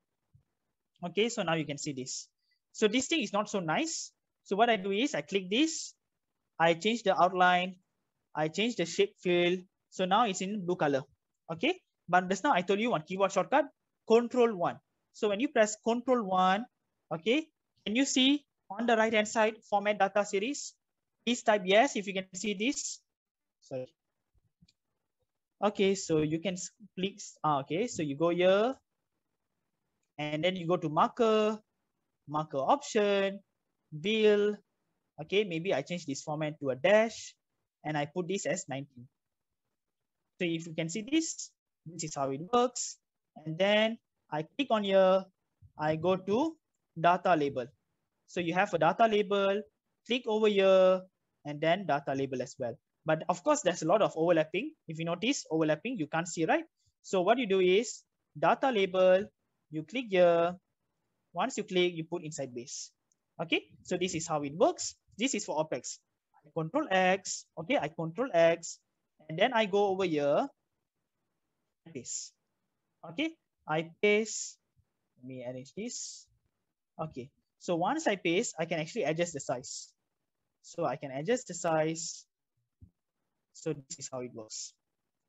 Okay, so now you can see this. So this thing is not so nice. So what I do is I click this, I change the outline, I change the shape field. So now it's in blue color. Okay, but just now I told you one keyboard shortcut, control one. So when you press control one, okay, can you see on the right hand side format data series? Please type yes if you can see this. Sorry. Okay, so you can click, uh, ah, okay, so you go here and then you go to marker, marker option, bill, okay, maybe I change this format to a dash and I put this as 19. So if you can see this, this is how it works. And then I click on here, I go to data label. So you have a data label, click over here and then data label as well. But of course, there's a lot of overlapping. If you notice overlapping, you can't see, right? So what you do is data label, you click here. Once you click, you put inside base. Okay, so this is how it works. This is for OPEX. I control X, okay, I control X, and then I go over here, paste. Okay, I paste, let me arrange this. Okay, so once I paste, I can actually adjust the size. So I can adjust the size so this is how it works.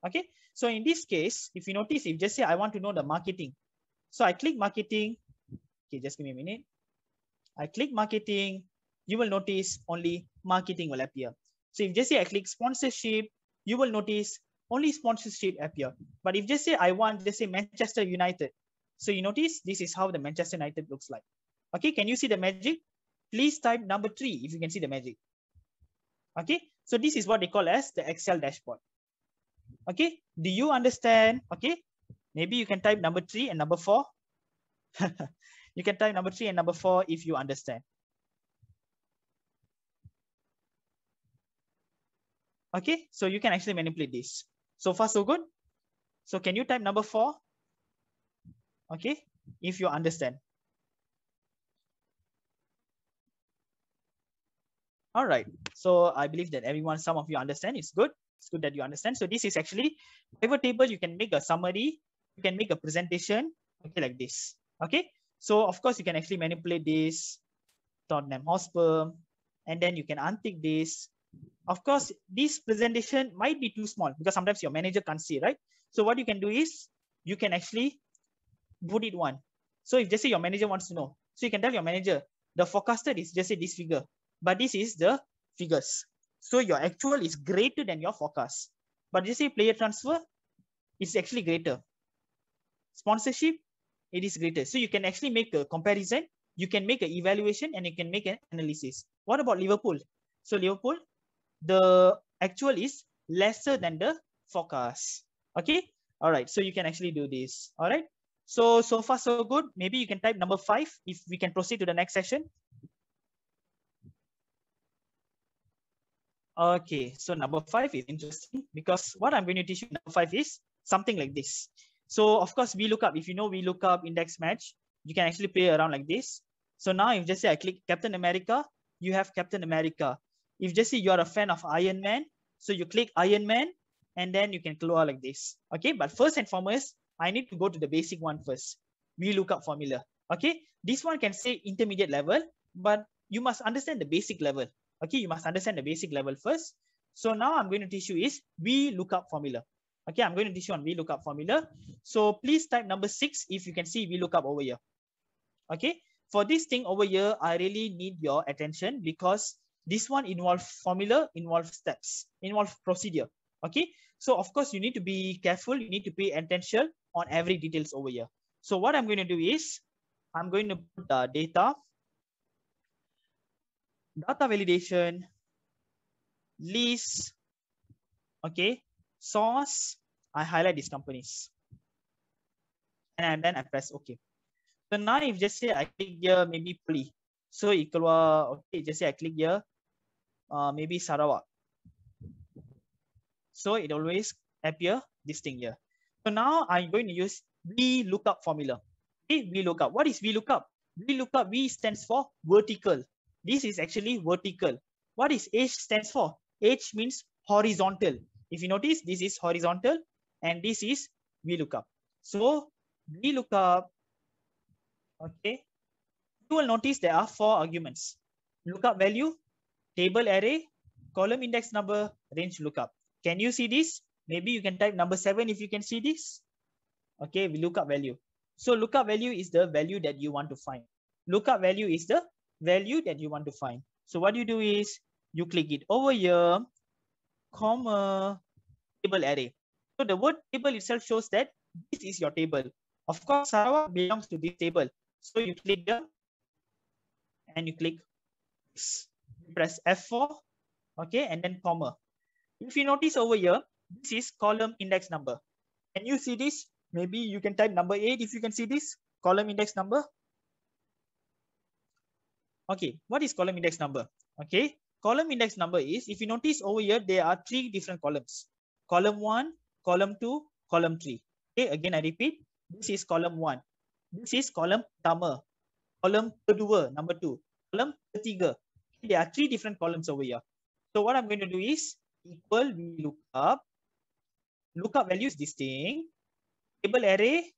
Okay. So in this case, if you notice, if you just say, I want to know the marketing. So I click marketing. Okay, just give me a minute. I click marketing. You will notice only marketing will appear. So if just say I click sponsorship, you will notice only sponsorship appear. But if just say I want, just say Manchester United. So you notice this is how the Manchester United looks like. Okay, can you see the magic? Please type number three if you can see the magic. Okay, so this is what they call as the Excel dashboard. Okay, do you understand? Okay, maybe you can type number three and number four. you can type number three and number four if you understand. Okay, so you can actually manipulate this. So far, so good. So can you type number four? Okay, if you understand. All right. So I believe that everyone, some of you understand, it's good. It's good that you understand. So this is actually pivot table. You can make a summary. You can make a presentation okay, like this. Okay. So of course you can actually manipulate this Tottenham Hotspur, and then you can untick this. Of course, this presentation might be too small because sometimes your manager can't see, right? So what you can do is you can actually put it one. So if just say your manager wants to know, so you can tell your manager the forecasted is just say this figure, but this is the figures. So your actual is greater than your forecast. But you see player transfer, it's actually greater. Sponsorship, it is greater. So you can actually make a comparison, you can make an evaluation and you can make an analysis. What about Liverpool? So Liverpool, the actual is lesser than the forecast. Okay. All right. So you can actually do this. All right. So, so far so good. Maybe you can type number five if we can proceed to the next session. Okay, so number five is interesting because what I'm going to teach you number five is something like this. So of course, we look up. If you know we look up index match, you can actually play around like this. So now if just say I click Captain America, you have Captain America. If just say you are a fan of Iron Man, so you click Iron Man and then you can claw like this. Okay, but first and foremost, I need to go to the basic one first. We look up formula. Okay, this one can say intermediate level, but you must understand the basic level. Okay, you must understand the basic level first. So now I'm going to teach you is VLOOKUP formula. Okay, I'm going to teach you on VLOOKUP formula. So please type number six if you can see VLOOKUP over here. Okay, for this thing over here, I really need your attention because this one involves formula, involves steps, involves procedure. Okay, so of course you need to be careful. You need to pay attention on every details over here. So what I'm going to do is I'm going to put the data data validation, list, okay, source, I highlight these companies. And then I press OK. So now if just say I click here, maybe Puli. So it keluar, okay, just say I click here, uh, maybe Sarawak. So it always appear this thing here. So now I'm going to use VLOOKUP formula. Okay, VLOOKUP. What is VLOOKUP? VLOOKUP, V stands for vertical. This is actually vertical. What is H stands for? H means horizontal. If you notice, this is horizontal and this is VLOOKUP. So VLOOKUP, okay, you will notice there are four arguments. Lookup value, table array, column index number, range lookup. Can you see this? Maybe you can type number seven if you can see this. Okay, we up value. So lookup value is the value that you want to find. Lookup value is the value that you want to find. So what you do is you click it over here, comma, table array. So the word table itself shows that this is your table. Of course, Sarawak belongs to this table. So you click here and you click press F4, okay, and then comma. If you notice over here, this is column index number. Can you see this? Maybe you can type number 8 if you can see this column index number. Okay, what is column index number? Okay, column index number is, if you notice over here, there are three different columns. Column one, column two, column three. Okay, again I repeat, this is column one, This is column pertama. Column kedua, number two, Column ketiga. Okay, there are three different columns over here. So what I'm going to do is, equal we look up. Lookup value is this thing. Table array,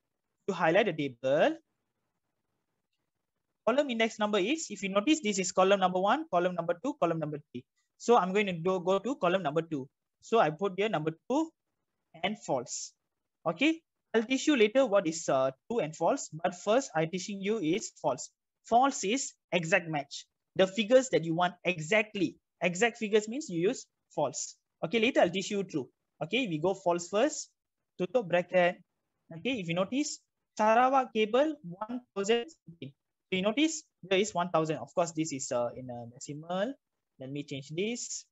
to highlight the table. column index number is, if you notice, this is column number one, column number two, column number three. So I'm going to go, go to column number two. So I put here number two and false. Okay. I'll teach you later what is uh, true and false. But first, I teaching you is false. False is exact match. The figures that you want exactly. Exact figures means you use false. Okay. Later, I'll teach you true. Okay. We go false first. the bracket. Okay. If you notice, Sarawak cable 1000 you notice there is 1000 of course this is uh, in a decimal let me change this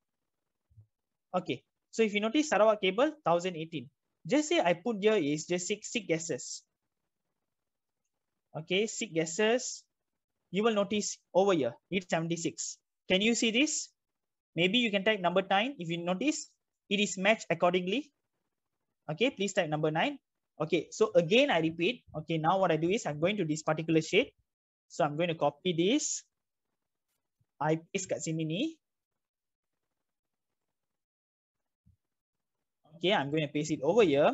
okay so if you notice sarawak cable 1018 just say i put here is just six six guesses okay six guesses you will notice over here it's 76 can you see this maybe you can type number 9 if you notice it is matched accordingly okay please type number 9 okay so again i repeat okay now what i do is i'm going to this particular shape so I'm going to copy this. I paste kat sini ni. Okay, I'm going to paste it over here.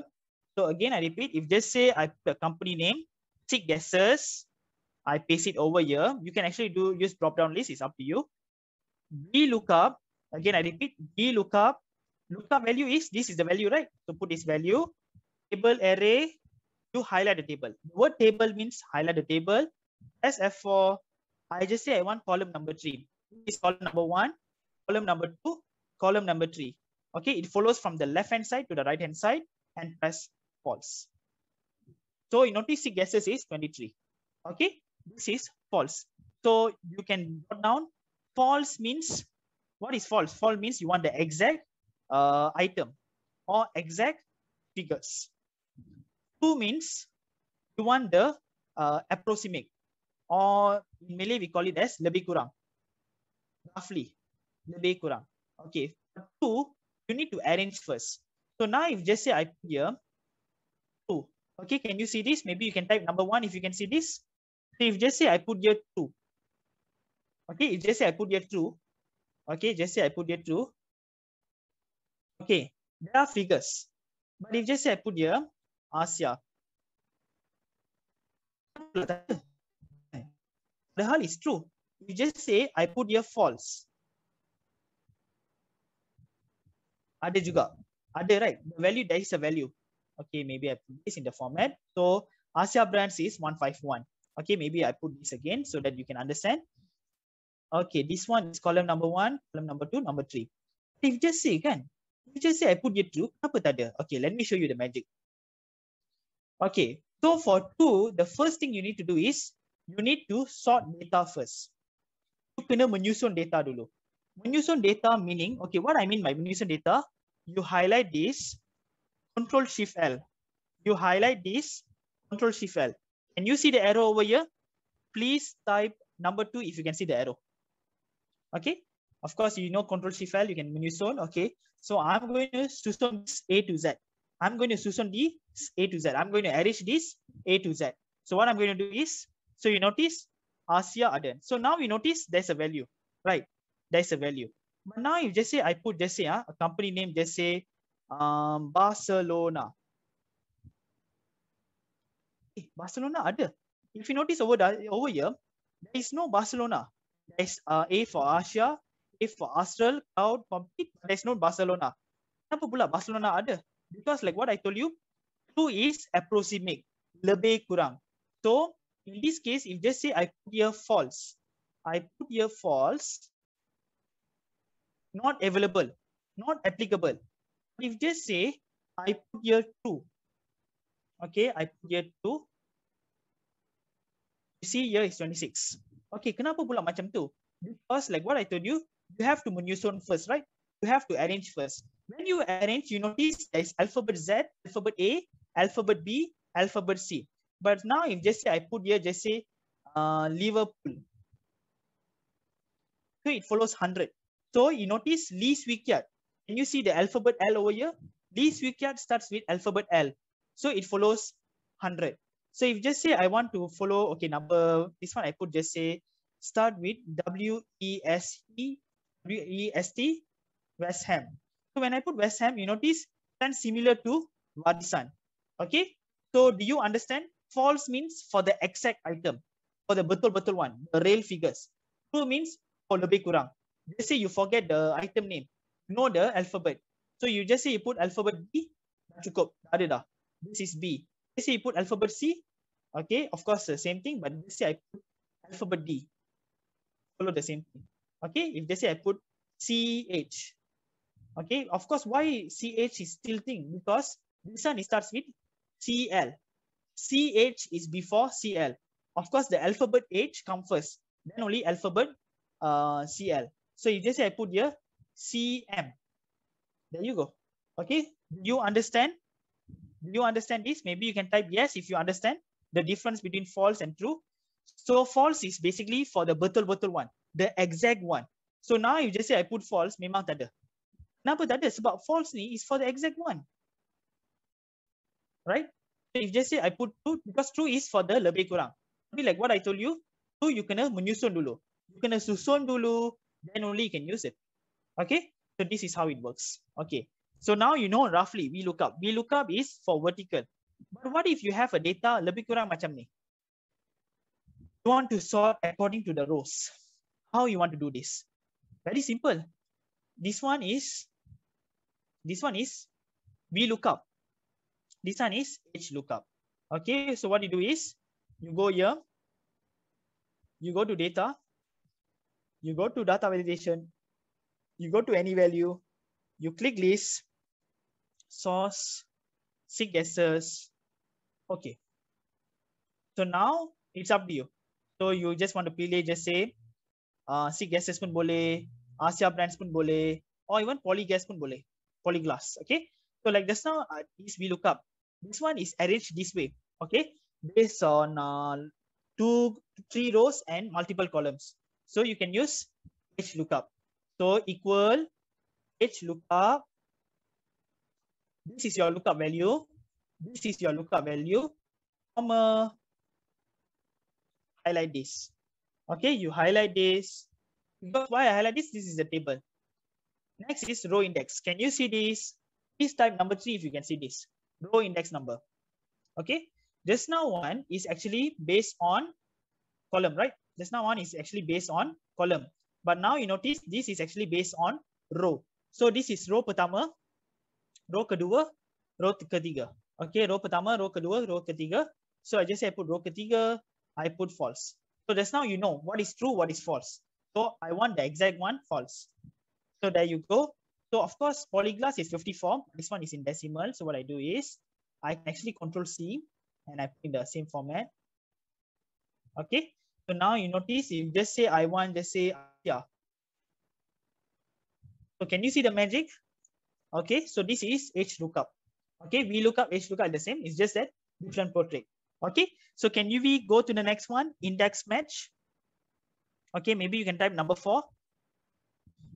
So again, I repeat, if just say I put a company name, six guesses, I paste it over here. You can actually do use drop-down list. It's up to you. B lookup. Again, I repeat, B lookup. Lookup value is, this is the value, right? So put this value. Table array, you highlight the table. What table means highlight the table. SF4, I just say I want column number three. This column number one, column number two, column number three. Okay, it follows from the left hand side to the right hand side and press false. So you notice the guesses is 23. Okay, this is false. So you can jot down false means what is false? False means you want the exact uh, item or exact figures. Two means you want the uh, approximate or in Malay we call it as lebih kurang. Roughly, lebih kurang. Okay, but two, you need to arrange first. So now if just say I put here, two. Okay, can you see this? Maybe you can type number one if you can see this. So if just say I put here two. Okay, if just say I put here two. Okay, just say I put here two. Okay, there are figures. But if just say I put here, Asia. hall is true. You just say, I put here false. Ada juga. Ada, right? The value, there is a value. Okay, maybe I put this in the format. So, Asia Brands is 151. Okay, maybe I put this again so that you can understand. Okay, this one is column number one, column number two, number three. If you just say can you just say I put here true, put that there. Okay, let me show you the magic. Okay, so for two, the first thing you need to do is you need to sort data first. You kena menyusun data dulu. Menyusun data meaning, okay, what I mean by menyusun data, you highlight this, Control Shift L. You highlight this, Control Shift L. Can you see the arrow over here? Please type number two if you can see the arrow. Okay, of course, you know Control Shift L, you can menyusun. Okay, so I'm going to susun A to Z. I'm going to susun this A to Z. I'm going to arrange this A to Z. So what I'm going to do is So you notice Asia Aden. So now we notice there's a value, right? There's a value. But now if just say I put just say uh, a company name, just say um, Barcelona. Hey, eh, Barcelona ada. If you notice over the, over here, there is no Barcelona. There's uh, A for Asia, A for Astral, Cloud, Compete, there is no Barcelona. Kenapa pula Barcelona ada? Because like what I told you, two is approximate, lebih kurang. So, In this case, if they say I put here false, I put here false, not available, not applicable. If they say I put here true, okay, I put here true. You see here is 26. Okay, kenapa pula macam tu? Because like what I told you, you have to menyusun first, right? You have to arrange first. When you arrange, you notice there's alphabet Z, alphabet A, alphabet B, alphabet C. But now if just say I put here just say uh, Liverpool. So it follows 100. So you notice Lee Swikyard. Can you see the alphabet L over here? Lee Swikyard starts with alphabet L. So it follows 100. So if just say I want to follow, okay, number, this one I could just say start with W-E-S-E, W-E-S-T, West Ham. So when I put West Ham, you notice then similar to Vadisan. Okay, so do you understand? False means for the exact item, for the betul betul one, the real figures. True means for lebih kurang. Let's say you forget the item name, know the alphabet. So you just say you put alphabet B, cukup, ada dah. This is B. Let's say you put alphabet C, okay, of course the same thing, but let's say I put alphabet D. Follow the same thing. Okay, if they say I put CH, okay, of course why CH is still thing? Because this one starts with CL. CH is before CL. Of course, the alphabet H comes first, then only alphabet uh, CL. So you just say I put here CM. There you go. Okay. Do you understand? Do you understand this? Maybe you can type yes if you understand the difference between false and true. So false is basically for the betul-betul one, the exact one. So now you just say I put false, memang tada. ada. Kenapa But Sebab false ni is for the exact one. Right? if just say I put two, because two is for the lebih kurang. Be like what I told you, two you kena menyusun dulu. You kena susun dulu, then only you can use it. Okay, so this is how it works. Okay, so now you know roughly we look up. We look up is for vertical. But what if you have a data lebih kurang macam ni? You want to sort according to the rows. How you want to do this? Very simple. This one is, this one is, we look up. This one is H lookup. Okay, so what you do is you go here, you go to data, you go to data validation, you go to any value, you click list, source, sig guesses. Okay. So now it's up to you. So you just want to play, just say uh, sig guesses pun boleh, Asia brands pun boleh, or even polygas pun boleh, polyglass. Okay. So like just now, uh, is we look up. This one is arranged this way, okay, based on uh, two, three rows and multiple columns. So you can use H lookup. So equal H lookup. This is your lookup value. This is your lookup value. Comma. Highlight this. Okay, you highlight this. Because why I highlight this? This is a table. Next is row index. Can you see this? Please type number three if you can see this. row index number. Okay, just now one is actually based on column, right? Just now one is actually based on column, but now you notice this is actually based on row. So this is row pertama, row kedua, row ketiga. Okay, row pertama, row kedua, row ketiga. So I just say I put row ketiga, I put false. So just now you know what is true, what is false. So I want the exact one false. So there you go. So of course, polyglass is 54. This one is in decimal. So what I do is I can actually control C and I put in the same format. Okay. So now you notice you just say I want, just say yeah. So can you see the magic? Okay. So this is H lookup. Okay. We look up H lookup are the same. It's just that different portrait. Okay. So can you we go to the next one? Index match. Okay. Maybe you can type number four.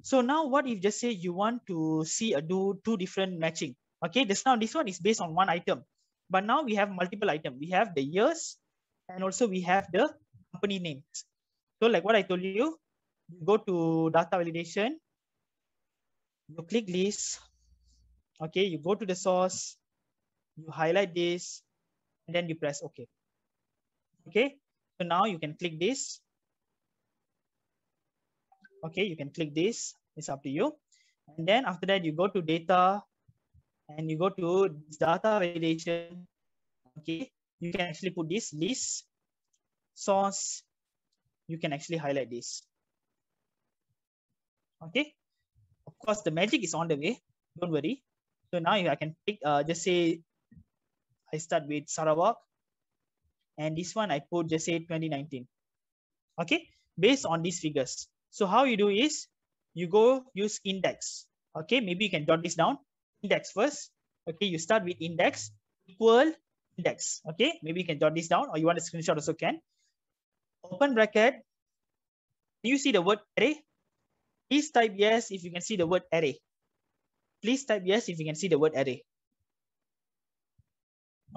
So now what if just say you want to see a do two different matching. Okay, this now this one is based on one item, but now we have multiple item. We have the years and also we have the company names. So like what I told you, you go to data validation, you click this, okay, you go to the source, you highlight this, and then you press okay. Okay, so now you can click this, Okay, you can click this. It's up to you. And then after that, you go to data and you go to data validation. Okay, you can actually put this list, source. You can actually highlight this. Okay, of course, the magic is on the way. Don't worry. So now I can pick, uh, just say, I start with Sarawak. And this one I put just say 2019. Okay, based on these figures. So how you do is you go use index. Okay, maybe you can jot this down. Index first. Okay, you start with index equal index. Okay, maybe you can jot this down or you want a screenshot also can. Open bracket. You see the word array? Please type yes if you can see the word array. Please type yes if you can see the word array.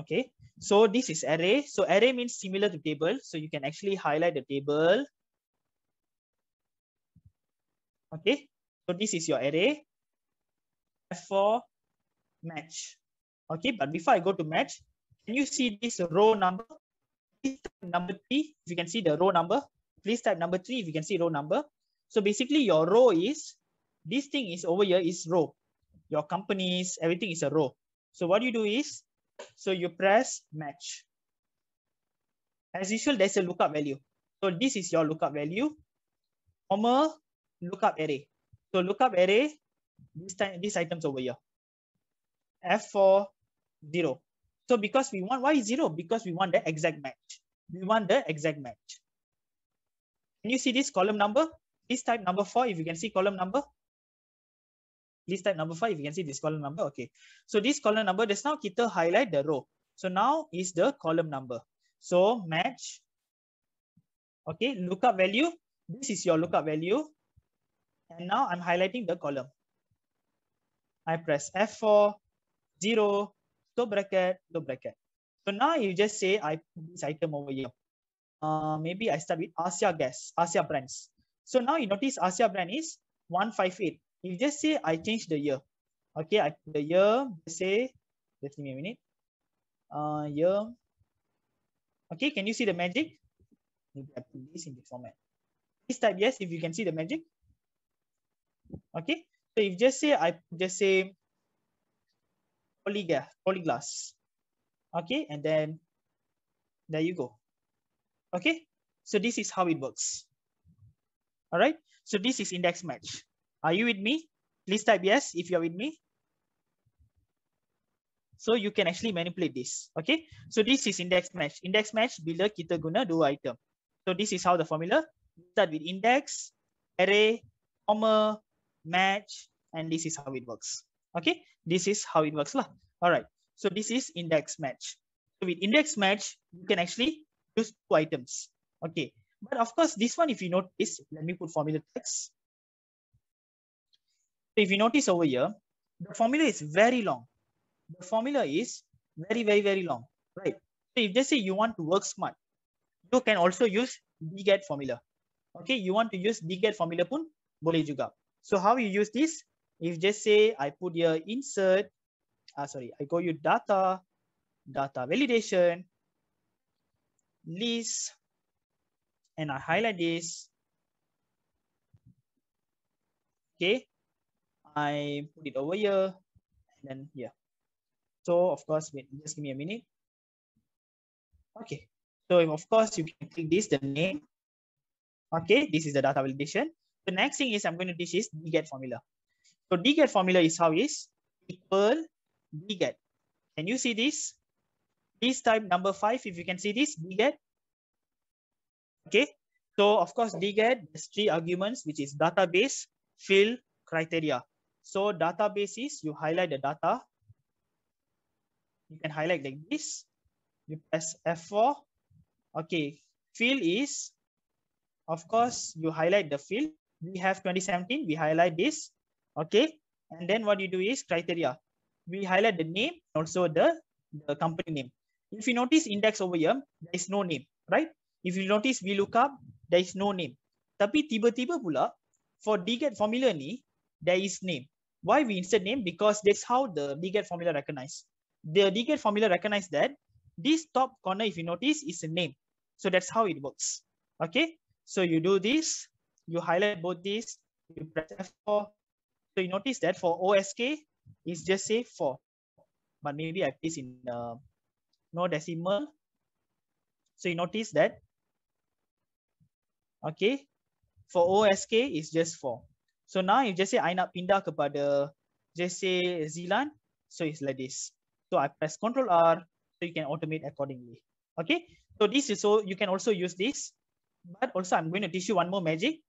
Okay, so this is array. So array means similar to table. So you can actually highlight the table Okay, so this is your array four, match. Okay, but before I go to match, can you see this row number? Please type number three if you can see the row number. Please type number three if you can see row number. So basically your row is, this thing is over here is row. Your companies, everything is a row. So what you do is, so you press match. As usual, there's a lookup value. So this is your lookup value, comma, lookup array. So lookup array, this time, these items over here. F4, 0. So because we want, why 0? Because we want the exact match. We want the exact match. Can you see this column number? This type number 4, if you can see column number. This type number 5, if you can see this column number. Okay. So this column number, just now kita highlight the row. So now is the column number. So match. Okay, lookup value. This is your lookup value. And now I'm highlighting the column. I press F4, 0, to bracket, to bracket. So now you just say I put this item over here. Uh, maybe I start with Asia gas, Asia brands. So now you notice Asia brand is 158. You just say I change the year. Okay, I the year, say, just give me a minute. Uh, year. Okay, can you see the magic? Maybe I put this in the format. Please type yes if you can see the magic. Okay, so if just say I just say polygraph, polyglass. Okay, and then there you go. Okay, so this is how it works. All right, so this is index match. Are you with me? Please type yes if you're with me. So you can actually manipulate this. Okay, so this is index match. Index match builder kita guna dua item. So this is how the formula start with index, array, comma, match and this is how it works okay this is how it works lah all right so this is index match so with index match you can actually use two items okay but of course this one if you notice let me put formula text so if you notice over here the formula is very long the formula is very very very long right so if they say you want to work smart you can also use dget formula okay you want to use dget formula pun boleh juga so how you use this? If just say I put here insert, ah, sorry, I go you data, data validation, list, and I highlight this. Okay, I put it over here and then here. So of course, wait, just give me a minute. Okay, so of course you can click this, the name. Okay, this is the data validation. The next thing is I'm going to this is dget formula. So dget formula is how is equal dget. Can you see this? This type number five if you can see this dget. Okay. So of course dget has three arguments which is database, field, criteria. So databases, you highlight the data. You can highlight like this. You press F4. Okay. Field is, of course, you highlight the field we have 2017, we highlight this, okay? And then what you do is criteria. We highlight the name, also the, the company name. If you notice index over here, there is no name, right? If you notice we look up, there is no name. Tapi tiba-tiba pula, for DGAT formula ni, there is name. Why we insert name? Because that's how the DGAT formula recognize. The DGAT formula recognize that this top corner, if you notice, is a name. So that's how it works. Okay, so you do this, you highlight both these, you press F4. So you notice that for OSK, it's just say 4. But maybe I place in uh, no decimal. So you notice that, okay, for OSK, it's just 4. So now you just say, I nak pindah kepada, just say Zilan. So it's like this. So I press Control R, so you can automate accordingly. Okay, so this is so you can also use this, but also I'm going to teach you one more magic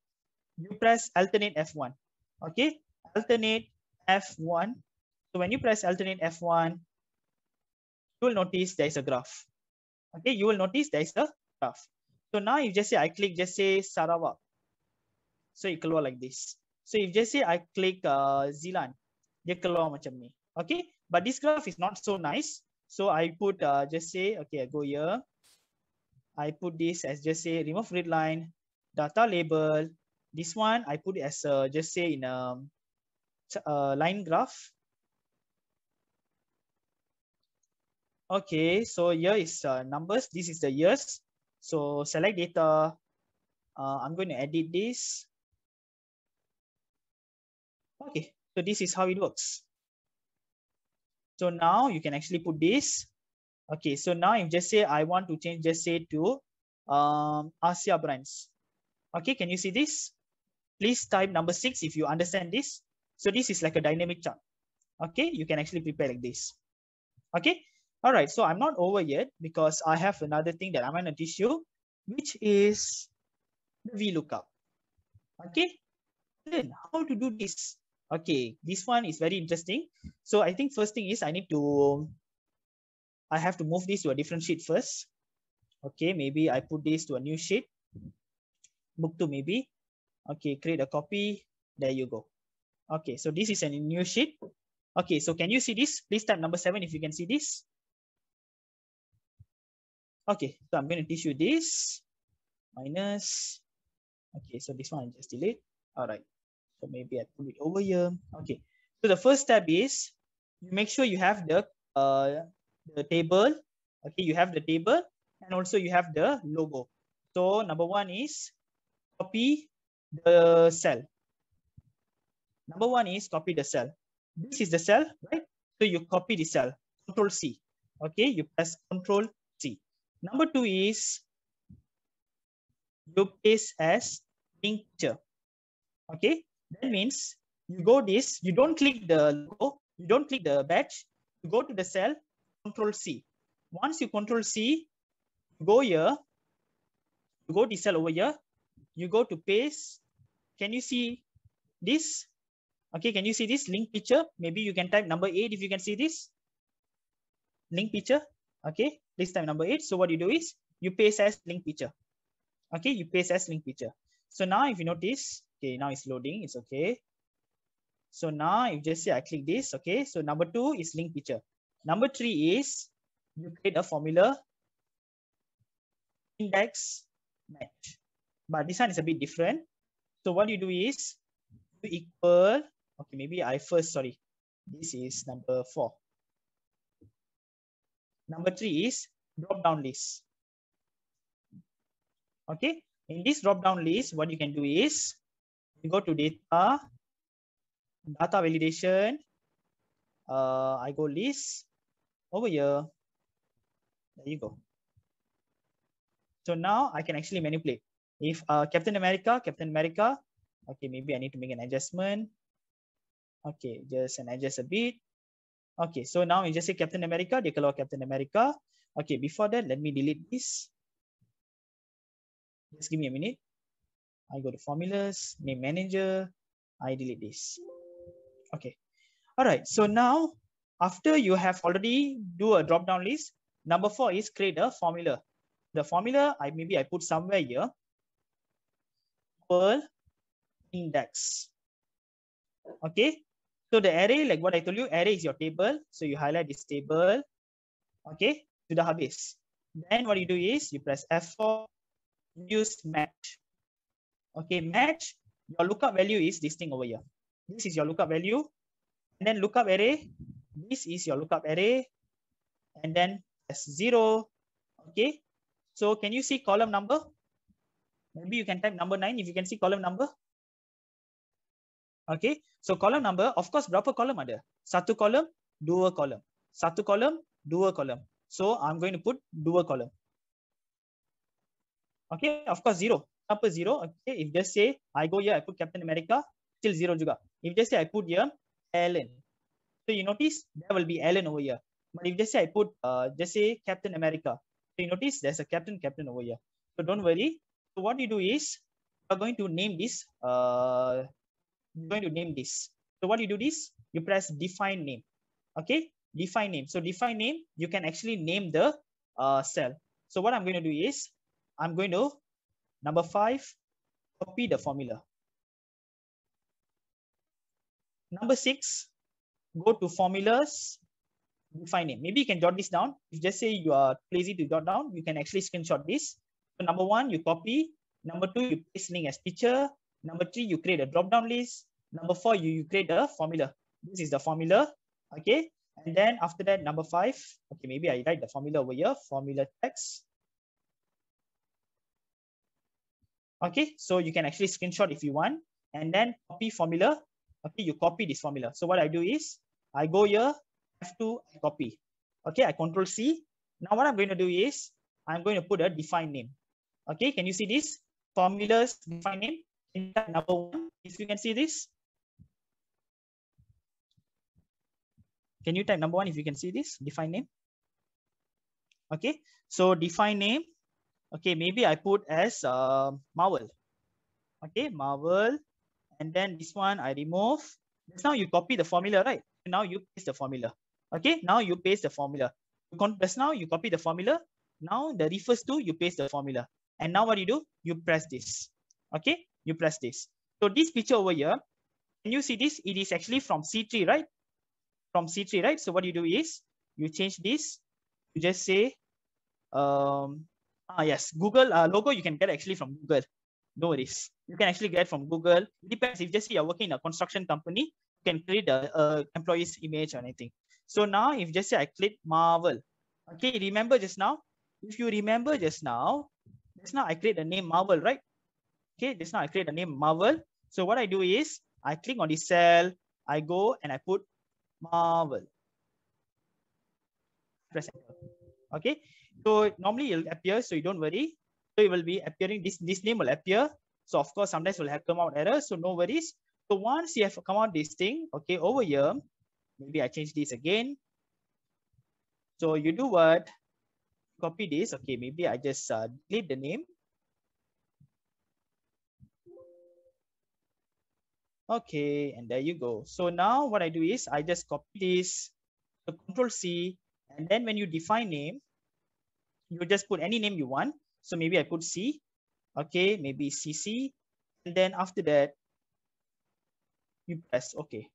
you press alternate F1. Okay, alternate F1. So when you press alternate F1, you will notice there is a graph. Okay, you will notice there is a graph. So now you just say I click, just say Sarawak. So it keluar like this. So if just say I click uh, Zealand, dia keluar like ni. Okay, but this graph is not so nice. So I put uh, just say, okay, I go here. I put this as just say remove grid line, data label, this one I put it as a, just say in a, a line graph. Okay, so here is uh, numbers. This is the years. So select data. Uh, I'm going to edit this. Okay, so this is how it works. So now you can actually put this. Okay, so now if just say I want to change, just say to um, Asia brands. Okay, can you see this? Please type number six if you understand this. So this is like a dynamic chart. Okay, you can actually prepare like this. Okay, all right. So I'm not over yet because I have another thing that I'm going to teach you, which is VLOOKUP. Okay, then how to do this? Okay, this one is very interesting. So I think first thing is I need to, I have to move this to a different sheet first. Okay, maybe I put this to a new sheet, book two maybe. Okay, create a copy. There you go. Okay, so this is a new sheet. Okay, so can you see this? Please type number seven if you can see this. Okay, so I'm going to teach you this. Minus. Okay, so this one I just delete. All right. So maybe I put it over here. Okay. So the first step is you make sure you have the uh, the table. Okay, you have the table and also you have the logo. So number one is copy the cell. Number one is copy the cell. This is the cell, right? So you copy the cell, control C. Okay, you press control C. Number two is you paste as link picture. Okay, that means you go this, you don't click the logo, you don't click the batch, you go to the cell, control C. Once you control C, go here, you go the cell over here, you go to paste. Can you see this? Okay, can you see this link picture? Maybe you can type number eight if you can see this link picture. Okay, this time number eight. So what you do is you paste as link picture. Okay, you paste as link picture. So now if you notice, okay, now it's loading, it's okay. So now you just say I click this, okay. So number two is link picture. Number three is you create a formula index match. But this one is a bit different. So what you do is you equal, okay, maybe I first, sorry. This is number four. Number three is drop down list. Okay, in this drop down list, what you can do is you go to data, data validation. Uh, I go list over here. There you go. So now I can actually manipulate. If uh, Captain America, Captain America, okay, maybe I need to make an adjustment. Okay, just an adjust a bit. Okay, so now you just say Captain America, the color Captain America. Okay, before that, let me delete this. Just give me a minute. I go to formulas, name manager, I delete this. Okay. All right. So now, after you have already do a drop down list, number four is create a formula. The formula, I maybe I put somewhere here per index. Okay. So the array, like what I told you, array is your table. So you highlight this table, okay, to the base. Then what you do is you press F4, use match. Okay, match, your lookup value is this thing over here. This is your lookup value. And then lookup array, this is your lookup array. And then S0, okay. So can you see column number? Maybe you can type number nine if you can see column number. Okay, so column number, of course proper column ada? Satu column, dua column. Satu column, dua column. So I'm going to put dua column. Okay, of course zero. upper zero? Okay, if just say I go here, I put Captain America, still zero juga. If just say I put here Alan, so you notice there will be Alan over here. But if just say I put uh, just say Captain America, so you notice there's a Captain Captain over here. So don't worry, so what you do is you're going to name this. Uh, you're going to name this. So what you do is you press define name. Okay, define name. So define name, you can actually name the uh, cell. So what I'm going to do is I'm going to number five, copy the formula. Number six, go to formulas, define name. Maybe you can jot this down. If just say you are lazy to jot down, you can actually screenshot this so number one, you copy. Number two, you paste link as picture. Number three, you create a drop-down list. Number four, you, you create a formula. This is the formula, okay? And then after that, number five, okay, maybe I write the formula over here, formula text. Okay, so you can actually screenshot if you want, and then copy formula. Okay, you copy this formula. So what I do is, I go here, F2, I copy. Okay, I control C. Now what I'm going to do is, I'm going to put a defined name. Okay, can you see this? Formulas define name. number one, if you can see this. Can you type number one if you can see this? Define name. Okay, so define name. Okay, maybe I put as uh, Marvel. Okay, Marvel. And then this one I remove. Just now you copy the formula, right? Now you paste the formula. Okay, now you paste the formula. Just now you copy the formula. Now the refers to you paste the formula. And now what you do? You press this. Okay, you press this. So this picture over here, can you see this? It is actually from C3, right? From C3, right? So what you do is you change this. You just say, um, ah, yes, Google uh, logo you can get actually from Google. No worries. You can actually get from Google. It depends. If just you're working in a construction company, you can create a, employee's image or anything. So now if just say I click Marvel, okay, remember just now, if you remember just now, just now I create the name Marvel, right? Okay, just now I create the name Marvel. So what I do is I click on the cell, I go and I put Marvel. Press enter. Okay, so normally it'll appear, so you don't worry. So it will be appearing, this, this name will appear. So of course, sometimes will have come out error, so no worries. So once you have come out this thing, okay, over here, maybe I change this again. So you do what? copy this. Okay, maybe I just uh, delete the name. Okay, and there you go. So now what I do is I just copy this, the control C, and then when you define name, you just put any name you want. So maybe I put C, okay, maybe CC, and then after that, you press OK.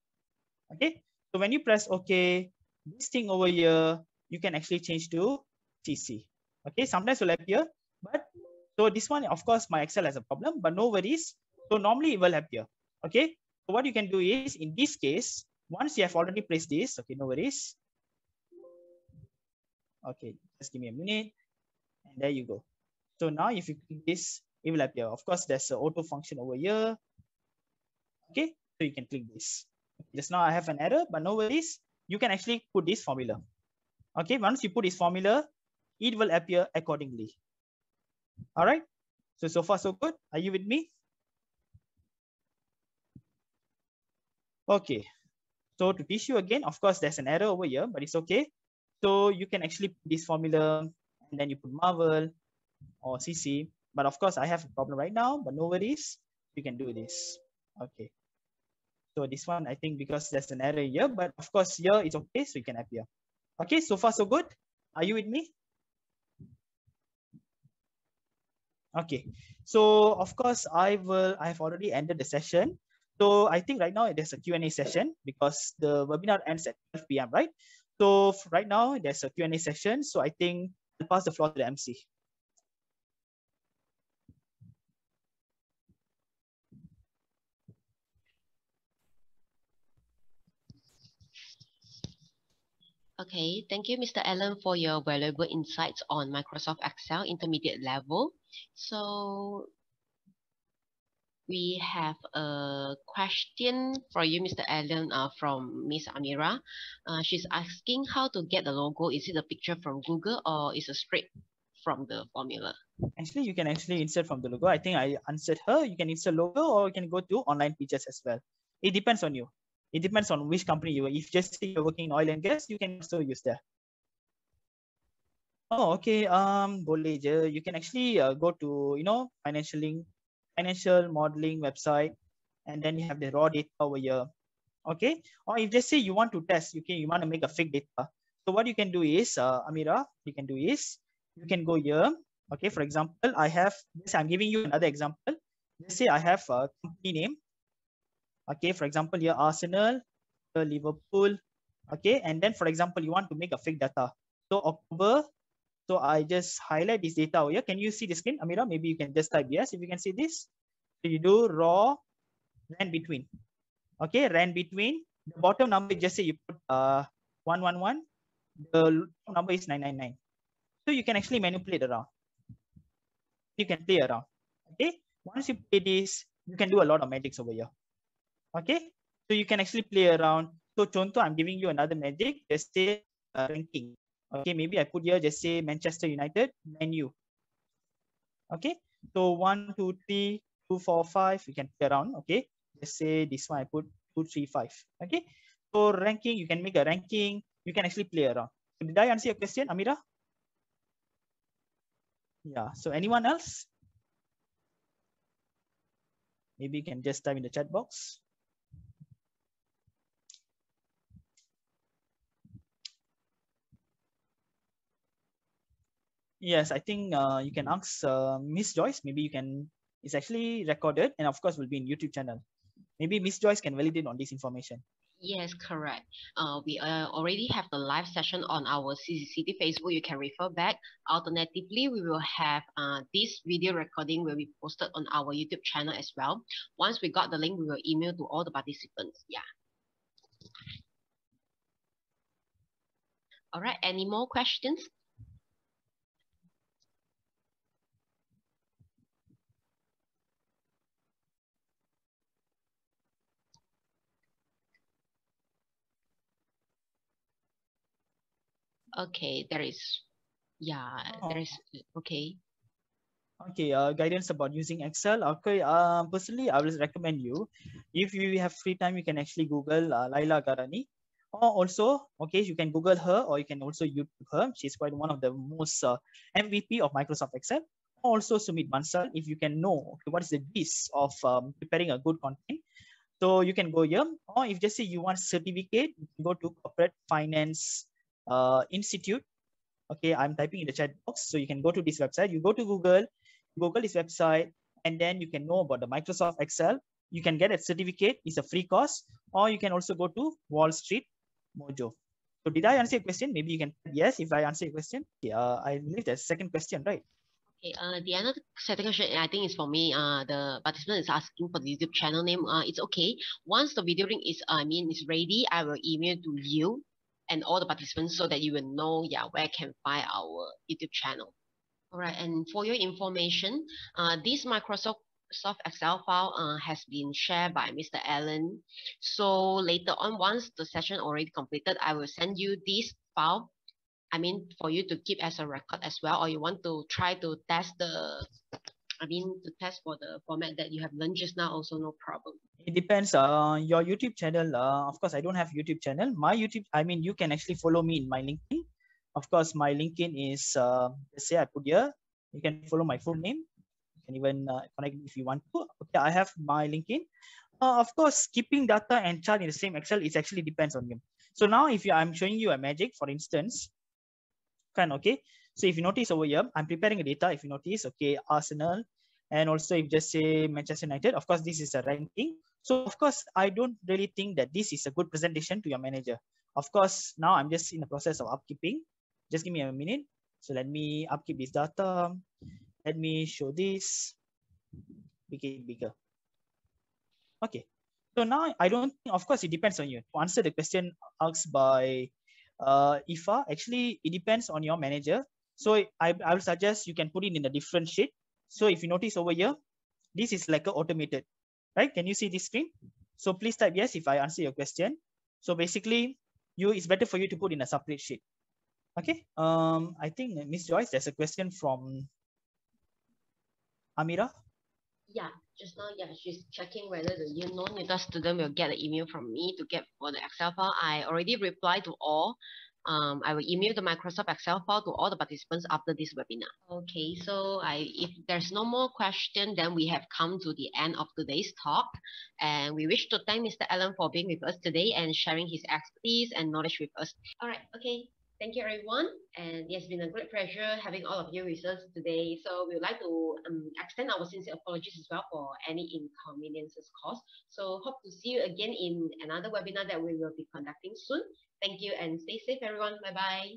Okay, so when you press OK, this thing over here, you can actually change to TC. Okay, sometimes will appear, but so this one, of course, my Excel has a problem, but no worries. So normally it will appear. Okay, so what you can do is in this case, once you have already placed this, okay, no worries. Okay, just give me a minute. And there you go. So now if you click this, it will appear. Of course, there's an auto function over here. Okay, so you can click this. Just now I have an error, but no worries. You can actually put this formula. Okay, once you put this formula, it will appear accordingly. All right. So, so far, so good. Are you with me? Okay. So to teach you again, of course, there's an error over here, but it's okay. So you can actually put this formula and then you put Marvel or CC. But of course, I have a problem right now, but no worries. You can do this. Okay. So this one, I think because there's an error here, but of course here it's okay, so you can appear. Okay, so far so good. Are you with me? Okay, so of course I will, I have already ended the session. So I think right now there's a Q&A session because the webinar ends at 12 p.m., right? So right now there's a Q&A session. So I think I'll pass the floor to the MC. Okay, thank you, Mr. Allen, for your valuable insights on Microsoft Excel intermediate level. So we have a question for you, Mr. Allen, uh, from Miss Amira. Uh, she's asking how to get the logo. Is it a picture from Google or is it straight from the formula? Actually, you can actually insert from the logo. I think I answered her. You can insert logo or you can go to online features as well. It depends on you. It depends on which company you are. If just you're working in oil and gas, you can also use that. Oh, okay. Um, boleh You can actually uh, go to, you know, financial link, financial modeling website, and then you have the raw data over here. Okay. Or if just say you want to test, you can, you want to make a fake data. So what you can do is, uh, Amira, you can do is, you can go here. Okay. For example, I have this, I'm giving you another example. Let's say I have a company name. Okay, for example, here Arsenal, here Liverpool. Okay, and then for example, you want to make a fake data. So October, so I just highlight this data over here. Can you see the screen, Amira? Maybe you can just type yes if you can see this. So you do raw, ran between. Okay, ran between. The bottom number, just say you put uh, 111. The number is 999. So you can actually manipulate around. You can play around. Okay, once you play this, you can do a lot of magics over here. Okay, so you can actually play around. So Chonto, I'm giving you another magic. Just say uh, ranking. Okay, maybe I put here just say Manchester United menu. Okay, so one, two, three, two, four, five. You can play around. Okay, just say this one. I put two, three, five. Okay, so ranking. You can make a ranking. You can actually play around. So did I answer your question, Amira? Yeah. So anyone else? Maybe you can just type in the chat box. Yes, I think uh, you can ask uh, Miss Joyce. Maybe you can. It's actually recorded, and of course, will be in YouTube channel. Maybe Miss Joyce can validate on this information. Yes, correct. Uh, we uh, already have the live session on our CCCT Facebook. You can refer back. Alternatively, we will have uh, this video recording will be posted on our YouTube channel as well. Once we got the link, we will email to all the participants. Yeah. All right, any more questions? Okay, there is, yeah, oh. there is, okay. Okay, uh, guidance about using Excel. Okay, Um, personally, I will recommend you, if you have free time, you can actually Google uh, Laila Garani. Or also, okay, you can Google her or you can also YouTube her. She's quite one of the most uh, MVP of Microsoft Excel. Also, Sumit Bansal, if you can know okay, what is the gist of um, preparing a good content. So you can go here. Or if just say you want certificate, you go to corporate finance uh, Institute. Okay, I'm typing in the chat box. So you can go to this website. You go to Google, Google this website, and then you can know about the Microsoft Excel. You can get a certificate. It's a free course. Or you can also go to Wall Street Mojo. So did I answer your question? Maybe you can, yes, if I answer your question. Yeah, uh, I believe that's second question, right? Uh, the another second question I think is for me. Uh, the participant is asking for the YouTube channel name. Uh, it's okay. Once the video link is, I mean, is ready, I will email to you and all the participants so that you will know yeah, where can find our YouTube channel. All right, and for your information, uh, this Microsoft Soft Excel file uh, has been shared by Mr. Allen. So later on, once the session already completed, I will send you this file. I mean, for you to keep as a record as well, or you want to try to test the I mean, to test for the format that you have learned just now, also no problem. It depends. Uh, your YouTube channel. Uh, of course, I don't have YouTube channel. My YouTube. I mean, you can actually follow me in my LinkedIn. Of course, my LinkedIn is uh, let's say I put here. You can follow my full name. You can even uh, connect if you want to. Okay, I have my LinkedIn. Uh, of course, keeping data and chart in the same Excel it actually depends on you. So now, if you, I'm showing you a magic, for instance, can okay. So if you notice over here, I'm preparing a data. If you notice, okay, Arsenal, and also if just say Manchester United, of course, this is a ranking. So of course, I don't really think that this is a good presentation to your manager. Of course, now I'm just in the process of upkeeping. Just give me a minute. So let me upkeep this data. Let me show this, make it bigger. Okay, so now I don't think, of course, it depends on you. To answer the question asked by uh, IFA, actually, it depends on your manager. So I, I will suggest you can put it in a different sheet so if you notice over here, this is like a automated, right? Can you see this screen? So please type yes if I answer your question. So basically, you it's better for you to put in a separate sheet. Okay. Um, I think Miss Joyce, there's a question from Amira. Yeah, just now, yeah, she's checking whether the know, non-NITA student will get an email from me to get for the Excel file. I already replied to all um, I will email the Microsoft Excel file to all the participants after this webinar. Okay, so I, if there's no more question, then we have come to the end of today's talk. And we wish to thank Mr. Allen for being with us today and sharing his expertise and knowledge with us. All right, okay. Thank you, everyone. And it's been a great pleasure having all of you with us today. So we would like to um, extend our sincere apologies as well for any inconveniences caused. So hope to see you again in another webinar that we will be conducting soon. Thank you and stay safe, everyone. Bye-bye.